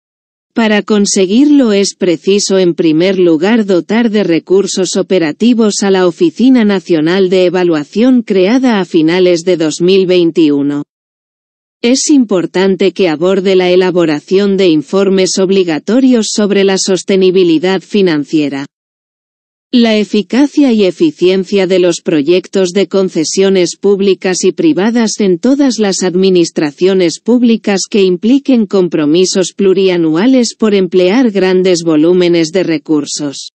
Para conseguirlo es preciso en primer lugar dotar de recursos operativos a la Oficina Nacional de Evaluación creada a finales de 2021. Es importante que aborde la elaboración de informes obligatorios sobre la sostenibilidad financiera. La eficacia y eficiencia de los proyectos de concesiones públicas y privadas en todas las administraciones públicas que impliquen compromisos plurianuales por emplear grandes volúmenes de recursos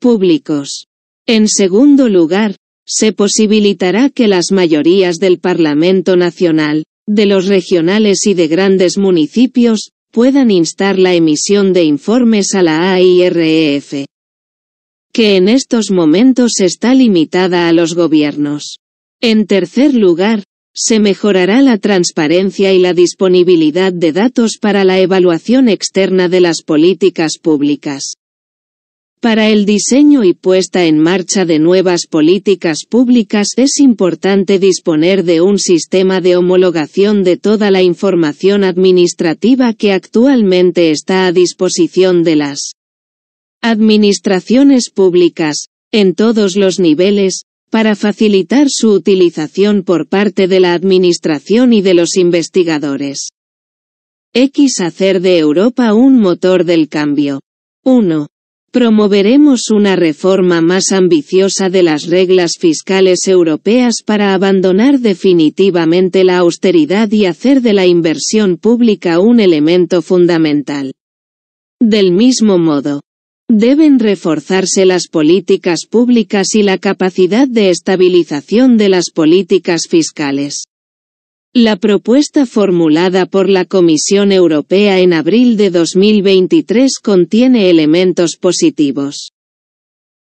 públicos. En segundo lugar, se posibilitará que las mayorías del Parlamento Nacional, de los regionales y de grandes municipios, puedan instar la emisión de informes a la AIREF que en estos momentos está limitada a los gobiernos. En tercer lugar, se mejorará la transparencia y la disponibilidad de datos para la evaluación externa de las políticas públicas. Para el diseño y puesta en marcha de nuevas políticas públicas es importante disponer de un sistema de homologación de toda la información administrativa que actualmente está a disposición de las administraciones públicas, en todos los niveles, para facilitar su utilización por parte de la Administración y de los investigadores. X. Hacer de Europa un motor del cambio. 1. Promoveremos una reforma más ambiciosa de las reglas fiscales europeas para abandonar definitivamente la austeridad y hacer de la inversión pública un elemento fundamental. Del mismo modo, Deben reforzarse las políticas públicas y la capacidad de estabilización de las políticas fiscales. La propuesta formulada por la Comisión Europea en abril de 2023 contiene elementos positivos.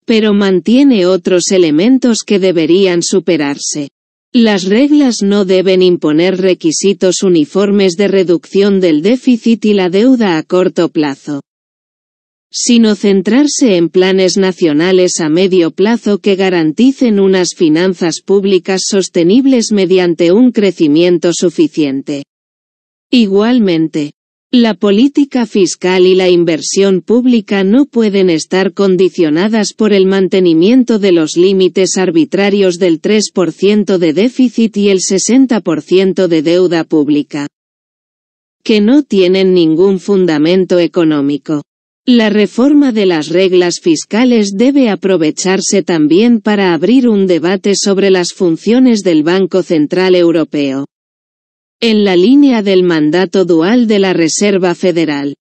Pero mantiene otros elementos que deberían superarse. Las reglas no deben imponer requisitos uniformes de reducción del déficit y la deuda a corto plazo sino centrarse en planes nacionales a medio plazo que garanticen unas finanzas públicas sostenibles mediante un crecimiento suficiente. Igualmente, la política fiscal y la inversión pública no pueden estar condicionadas por el mantenimiento de los límites arbitrarios del 3% de déficit y el 60% de deuda pública, que no tienen ningún fundamento económico. La reforma de las reglas fiscales debe aprovecharse también para abrir un debate sobre las funciones del Banco Central Europeo. En la línea del mandato dual de la Reserva Federal.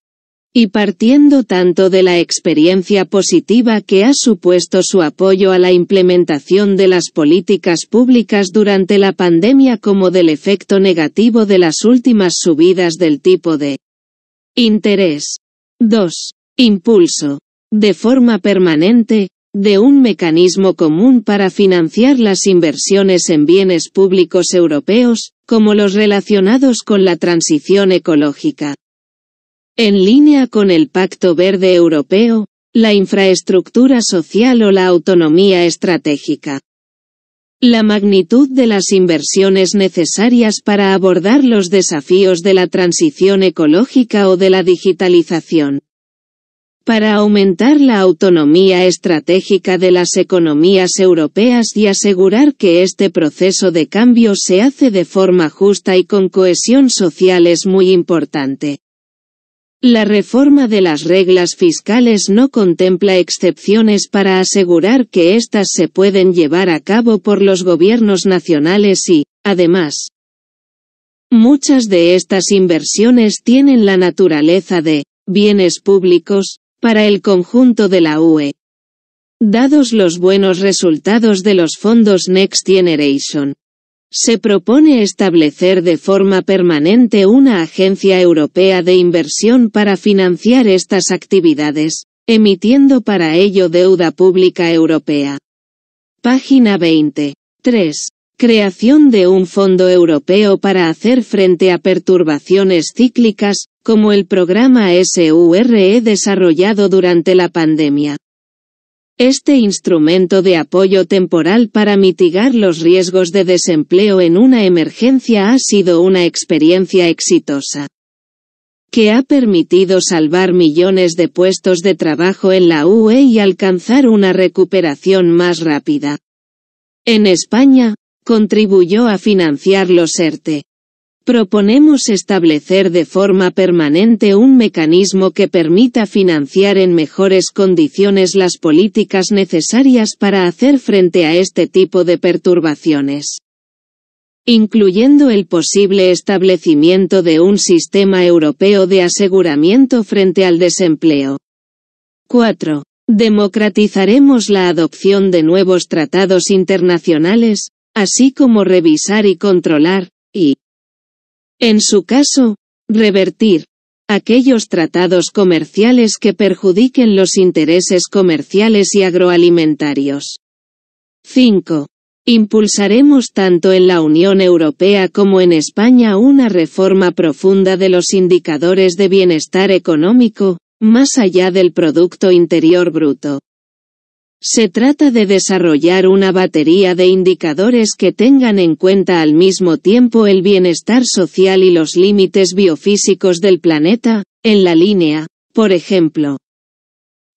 Y partiendo tanto de la experiencia positiva que ha supuesto su apoyo a la implementación de las políticas públicas durante la pandemia como del efecto negativo de las últimas subidas del tipo de interés. 2 impulso, de forma permanente, de un mecanismo común para financiar las inversiones en bienes públicos europeos, como los relacionados con la transición ecológica. En línea con el Pacto Verde Europeo, la infraestructura social o la autonomía estratégica. La magnitud de las inversiones necesarias para abordar los desafíos de la transición ecológica o de la digitalización para aumentar la autonomía estratégica de las economías europeas y asegurar que este proceso de cambio se hace de forma justa y con cohesión social es muy importante. La reforma de las reglas fiscales no contempla excepciones para asegurar que éstas se pueden llevar a cabo por los gobiernos nacionales y, además, muchas de estas inversiones tienen la naturaleza de bienes públicos, para el conjunto de la UE. Dados los buenos resultados de los fondos Next Generation, se propone establecer de forma permanente una agencia europea de inversión para financiar estas actividades, emitiendo para ello deuda pública europea. Página 20. 3. Creación de un fondo europeo para hacer frente a perturbaciones cíclicas, como el programa SURE desarrollado durante la pandemia. Este instrumento de apoyo temporal para mitigar los riesgos de desempleo en una emergencia ha sido una experiencia exitosa que ha permitido salvar millones de puestos de trabajo en la UE y alcanzar una recuperación más rápida. En España, contribuyó a financiar los ERTE, Proponemos establecer de forma permanente un mecanismo que permita financiar en mejores condiciones las políticas necesarias para hacer frente a este tipo de perturbaciones incluyendo el posible establecimiento de un sistema europeo de aseguramiento frente al desempleo. 4. Democratizaremos la adopción de nuevos tratados internacionales, así como revisar y controlar, y en su caso, revertir aquellos tratados comerciales que perjudiquen los intereses comerciales y agroalimentarios. 5. Impulsaremos tanto en la Unión Europea como en España una reforma profunda de los indicadores de bienestar económico, más allá del Producto Interior Bruto. Se trata de desarrollar una batería de indicadores que tengan en cuenta al mismo tiempo el bienestar social y los límites biofísicos del planeta, en la línea, por ejemplo,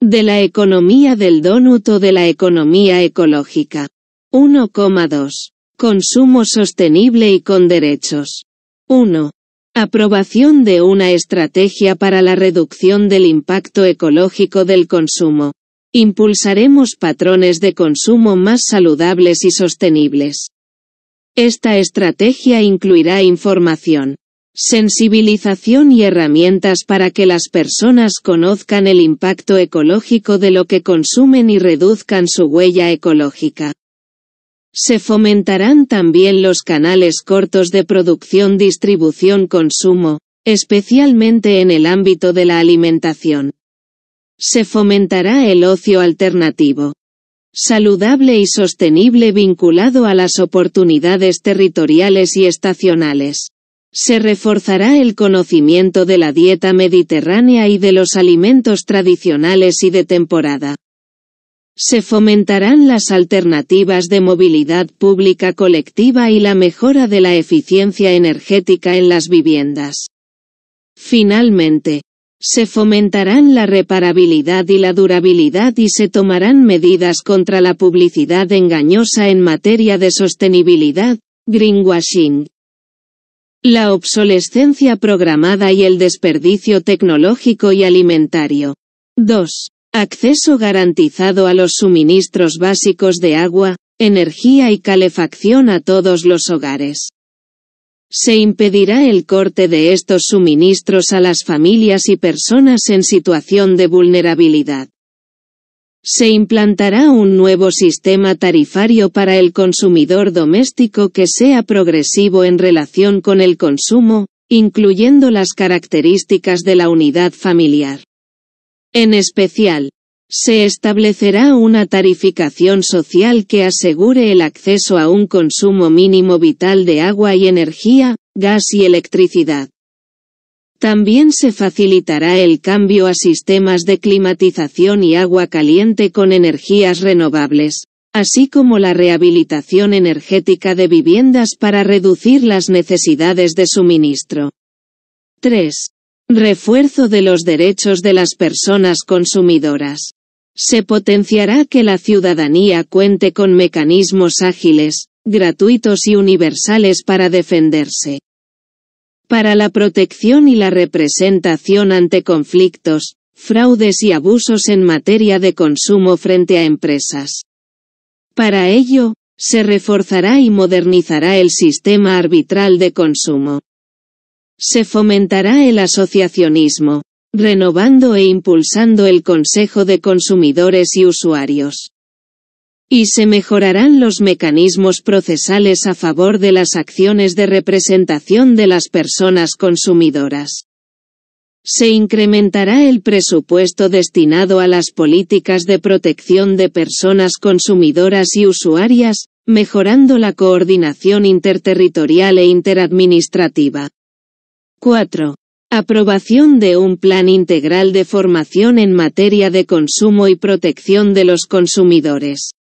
de la economía del donut o de la economía ecológica. 1,2. Consumo sostenible y con derechos. 1. Aprobación de una estrategia para la reducción del impacto ecológico del consumo. Impulsaremos patrones de consumo más saludables y sostenibles. Esta estrategia incluirá información, sensibilización y herramientas para que las personas conozcan el impacto ecológico de lo que consumen y reduzcan su huella ecológica. Se fomentarán también los canales cortos de producción, distribución, consumo, especialmente en el ámbito de la alimentación. Se fomentará el ocio alternativo, saludable y sostenible vinculado a las oportunidades territoriales y estacionales. Se reforzará el conocimiento de la dieta mediterránea y de los alimentos tradicionales y de temporada. Se fomentarán las alternativas de movilidad pública colectiva y la mejora de la eficiencia energética en las viviendas. Finalmente, se fomentarán la reparabilidad y la durabilidad y se tomarán medidas contra la publicidad engañosa en materia de sostenibilidad, greenwashing. La obsolescencia programada y el desperdicio tecnológico y alimentario. 2. Acceso garantizado a los suministros básicos de agua, energía y calefacción a todos los hogares. Se impedirá el corte de estos suministros a las familias y personas en situación de vulnerabilidad. Se implantará un nuevo sistema tarifario para el consumidor doméstico que sea progresivo en relación con el consumo, incluyendo las características de la unidad familiar. En especial, se establecerá una tarificación social que asegure el acceso a un consumo mínimo vital de agua y energía, gas y electricidad. También se facilitará el cambio a sistemas de climatización y agua caliente con energías renovables, así como la rehabilitación energética de viviendas para reducir las necesidades de suministro. 3. Refuerzo de los derechos de las personas consumidoras. Se potenciará que la ciudadanía cuente con mecanismos ágiles, gratuitos y universales para defenderse. Para la protección y la representación ante conflictos, fraudes y abusos en materia de consumo frente a empresas. Para ello, se reforzará y modernizará el sistema arbitral de consumo. Se fomentará el asociacionismo, renovando e impulsando el Consejo de Consumidores y Usuarios. Y se mejorarán los mecanismos procesales a favor de las acciones de representación de las personas consumidoras. Se incrementará el presupuesto destinado a las políticas de protección de personas consumidoras y usuarias, mejorando la coordinación interterritorial e interadministrativa. 4. Aprobación de un plan integral de formación en materia de consumo y protección de los consumidores.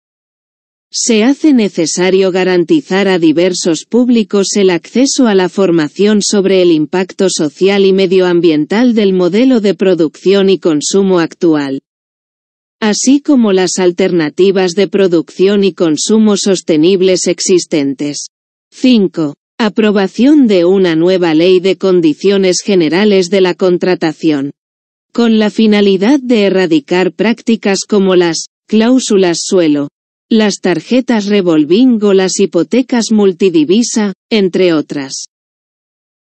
Se hace necesario garantizar a diversos públicos el acceso a la formación sobre el impacto social y medioambiental del modelo de producción y consumo actual, así como las alternativas de producción y consumo sostenibles existentes. 5. Aprobación de una nueva ley de condiciones generales de la contratación. Con la finalidad de erradicar prácticas como las cláusulas suelo, las tarjetas revolving o las hipotecas multidivisa, entre otras.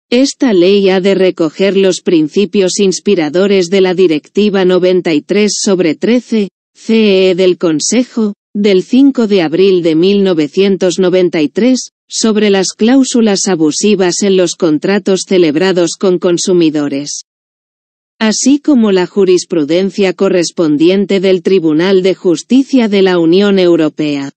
Esta ley ha de recoger los principios inspiradores de la Directiva 93 sobre 13, CE e e del Consejo, del 5 de abril de 1993, sobre las cláusulas abusivas en los contratos celebrados con consumidores. Así como la jurisprudencia correspondiente del Tribunal de Justicia de la Unión Europea.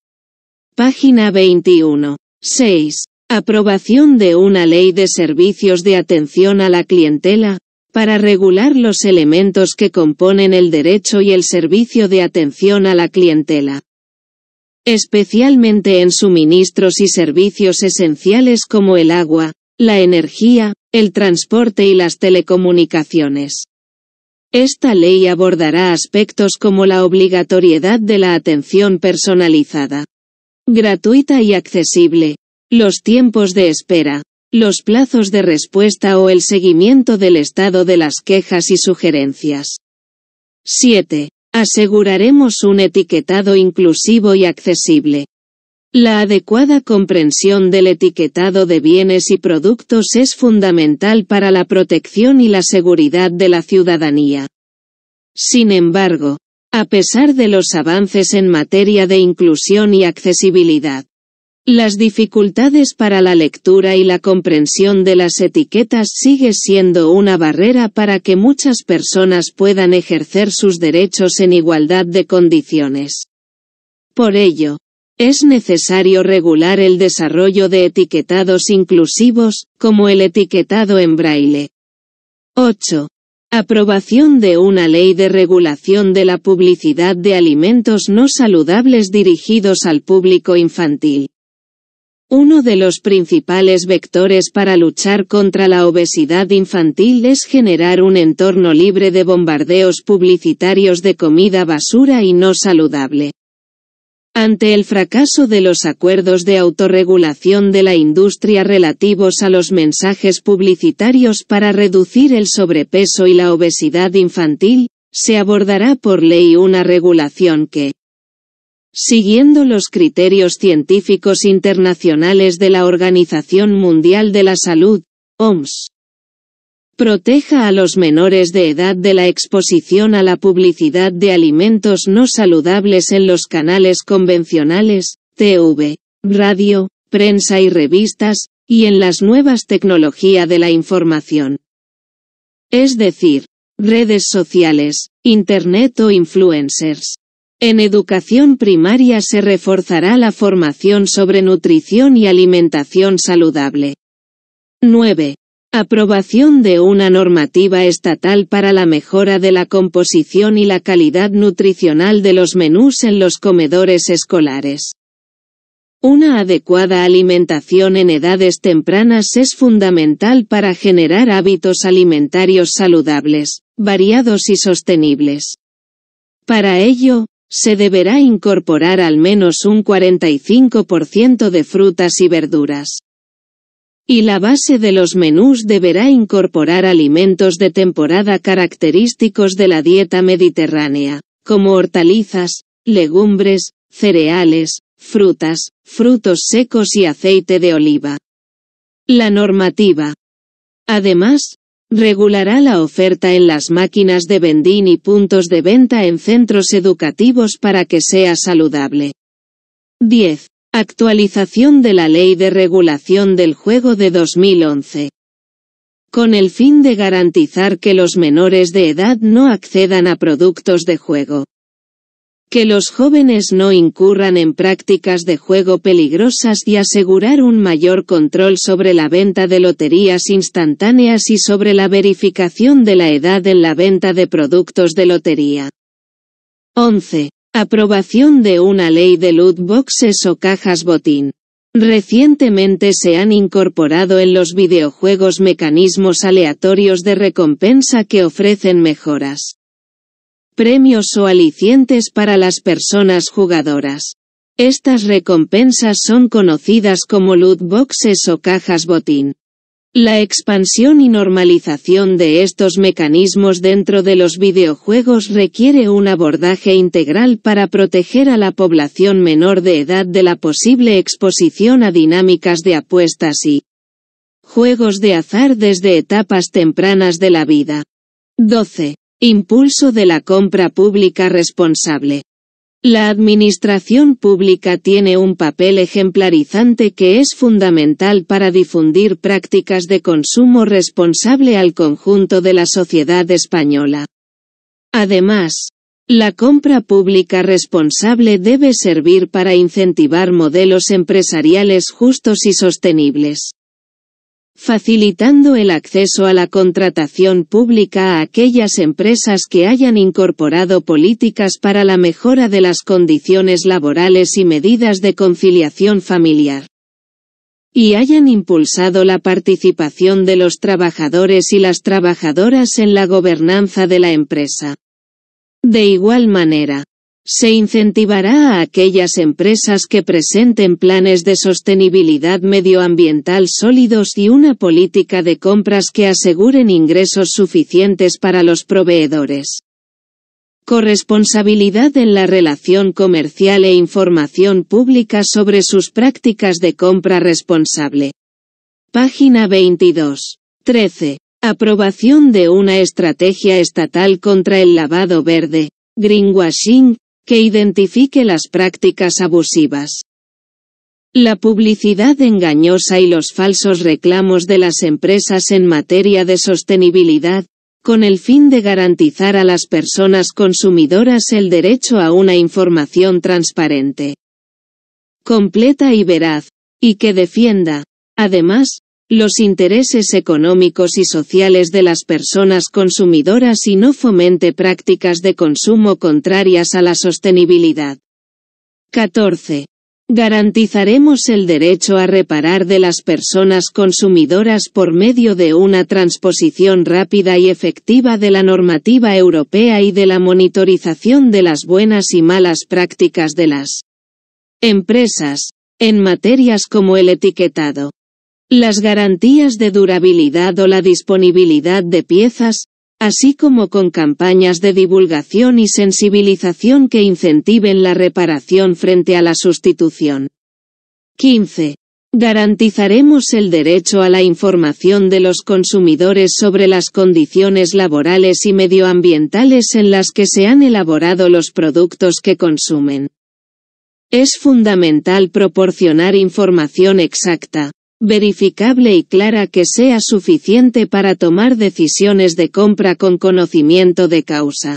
Página 21. 6. Aprobación de una ley de servicios de atención a la clientela, para regular los elementos que componen el derecho y el servicio de atención a la clientela especialmente en suministros y servicios esenciales como el agua, la energía, el transporte y las telecomunicaciones. Esta ley abordará aspectos como la obligatoriedad de la atención personalizada, gratuita y accesible, los tiempos de espera, los plazos de respuesta o el seguimiento del estado de las quejas y sugerencias. 7 aseguraremos un etiquetado inclusivo y accesible. La adecuada comprensión del etiquetado de bienes y productos es fundamental para la protección y la seguridad de la ciudadanía. Sin embargo, a pesar de los avances en materia de inclusión y accesibilidad, las dificultades para la lectura y la comprensión de las etiquetas sigue siendo una barrera para que muchas personas puedan ejercer sus derechos en igualdad de condiciones. Por ello, es necesario regular el desarrollo de etiquetados inclusivos, como el etiquetado en braille. 8. Aprobación de una ley de regulación de la publicidad de alimentos no saludables dirigidos al público infantil. Uno de los principales vectores para luchar contra la obesidad infantil es generar un entorno libre de bombardeos publicitarios de comida basura y no saludable. Ante el fracaso de los acuerdos de autorregulación de la industria relativos a los mensajes publicitarios para reducir el sobrepeso y la obesidad infantil, se abordará por ley una regulación que, siguiendo los criterios científicos internacionales de la Organización Mundial de la Salud, OMS. Proteja a los menores de edad de la exposición a la publicidad de alimentos no saludables en los canales convencionales, TV, radio, prensa y revistas, y en las nuevas tecnologías de la información. Es decir, redes sociales, Internet o influencers. En educación primaria se reforzará la formación sobre nutrición y alimentación saludable. 9. Aprobación de una normativa estatal para la mejora de la composición y la calidad nutricional de los menús en los comedores escolares. Una adecuada alimentación en edades tempranas es fundamental para generar hábitos alimentarios saludables, variados y sostenibles. Para ello, se deberá incorporar al menos un 45% de frutas y verduras. Y la base de los menús deberá incorporar alimentos de temporada característicos de la dieta mediterránea, como hortalizas, legumbres, cereales, frutas, frutos secos y aceite de oliva. La normativa. Además, Regulará la oferta en las máquinas de vendín y puntos de venta en centros educativos para que sea saludable. 10. Actualización de la Ley de Regulación del Juego de 2011. Con el fin de garantizar que los menores de edad no accedan a productos de juego, que los jóvenes no incurran en prácticas de juego peligrosas y asegurar un mayor control sobre la venta de loterías instantáneas y sobre la verificación de la edad en la venta de productos de lotería. 11. Aprobación de una ley de loot boxes o cajas botín. Recientemente se han incorporado en los videojuegos mecanismos aleatorios de recompensa que ofrecen mejoras. Premios o alicientes para las personas jugadoras. Estas recompensas son conocidas como loot boxes o cajas botín. La expansión y normalización de estos mecanismos dentro de los videojuegos requiere un abordaje integral para proteger a la población menor de edad de la posible exposición a dinámicas de apuestas y juegos de azar desde etapas tempranas de la vida. 12. Impulso de la compra pública responsable. La administración pública tiene un papel ejemplarizante que es fundamental para difundir prácticas de consumo responsable al conjunto de la sociedad española. Además, la compra pública responsable debe servir para incentivar modelos empresariales justos y sostenibles facilitando el acceso a la contratación pública a aquellas empresas que hayan incorporado políticas para la mejora de las condiciones laborales y medidas de conciliación familiar y hayan impulsado la participación de los trabajadores y las trabajadoras en la gobernanza de la empresa. De igual manera, se incentivará a aquellas empresas que presenten planes de sostenibilidad medioambiental sólidos y una política de compras que aseguren ingresos suficientes para los proveedores. Corresponsabilidad en la relación comercial e información pública sobre sus prácticas de compra responsable. Página 22. 13. Aprobación de una estrategia estatal contra el lavado verde, greenwashing, que identifique las prácticas abusivas. La publicidad engañosa y los falsos reclamos de las empresas en materia de sostenibilidad, con el fin de garantizar a las personas consumidoras el derecho a una información transparente, completa y veraz, y que defienda, además, los intereses económicos y sociales de las personas consumidoras y no fomente prácticas de consumo contrarias a la sostenibilidad. 14. Garantizaremos el derecho a reparar de las personas consumidoras por medio de una transposición rápida y efectiva de la normativa europea y de la monitorización de las buenas y malas prácticas de las empresas, en materias como el etiquetado, las garantías de durabilidad o la disponibilidad de piezas, así como con campañas de divulgación y sensibilización que incentiven la reparación frente a la sustitución. 15. Garantizaremos el derecho a la información de los consumidores sobre las condiciones laborales y medioambientales en las que se han elaborado los productos que consumen. Es fundamental proporcionar información exacta, verificable y clara que sea suficiente para tomar decisiones de compra con conocimiento de causa.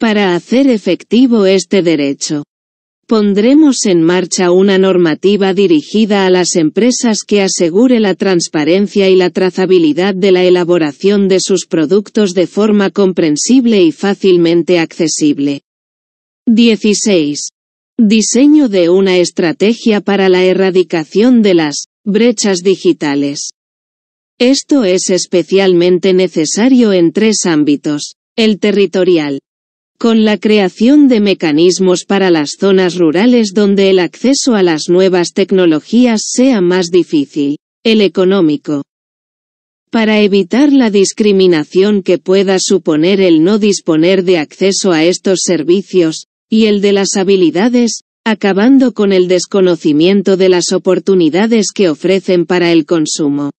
Para hacer efectivo este derecho, pondremos en marcha una normativa dirigida a las empresas que asegure la transparencia y la trazabilidad de la elaboración de sus productos de forma comprensible y fácilmente accesible. 16. Diseño de una estrategia para la erradicación de las Brechas digitales. Esto es especialmente necesario en tres ámbitos. El territorial. Con la creación de mecanismos para las zonas rurales donde el acceso a las nuevas tecnologías sea más difícil. El económico. Para evitar la discriminación que pueda suponer el no disponer de acceso a estos servicios, y el de las habilidades, acabando con el desconocimiento de las oportunidades que ofrecen para el consumo.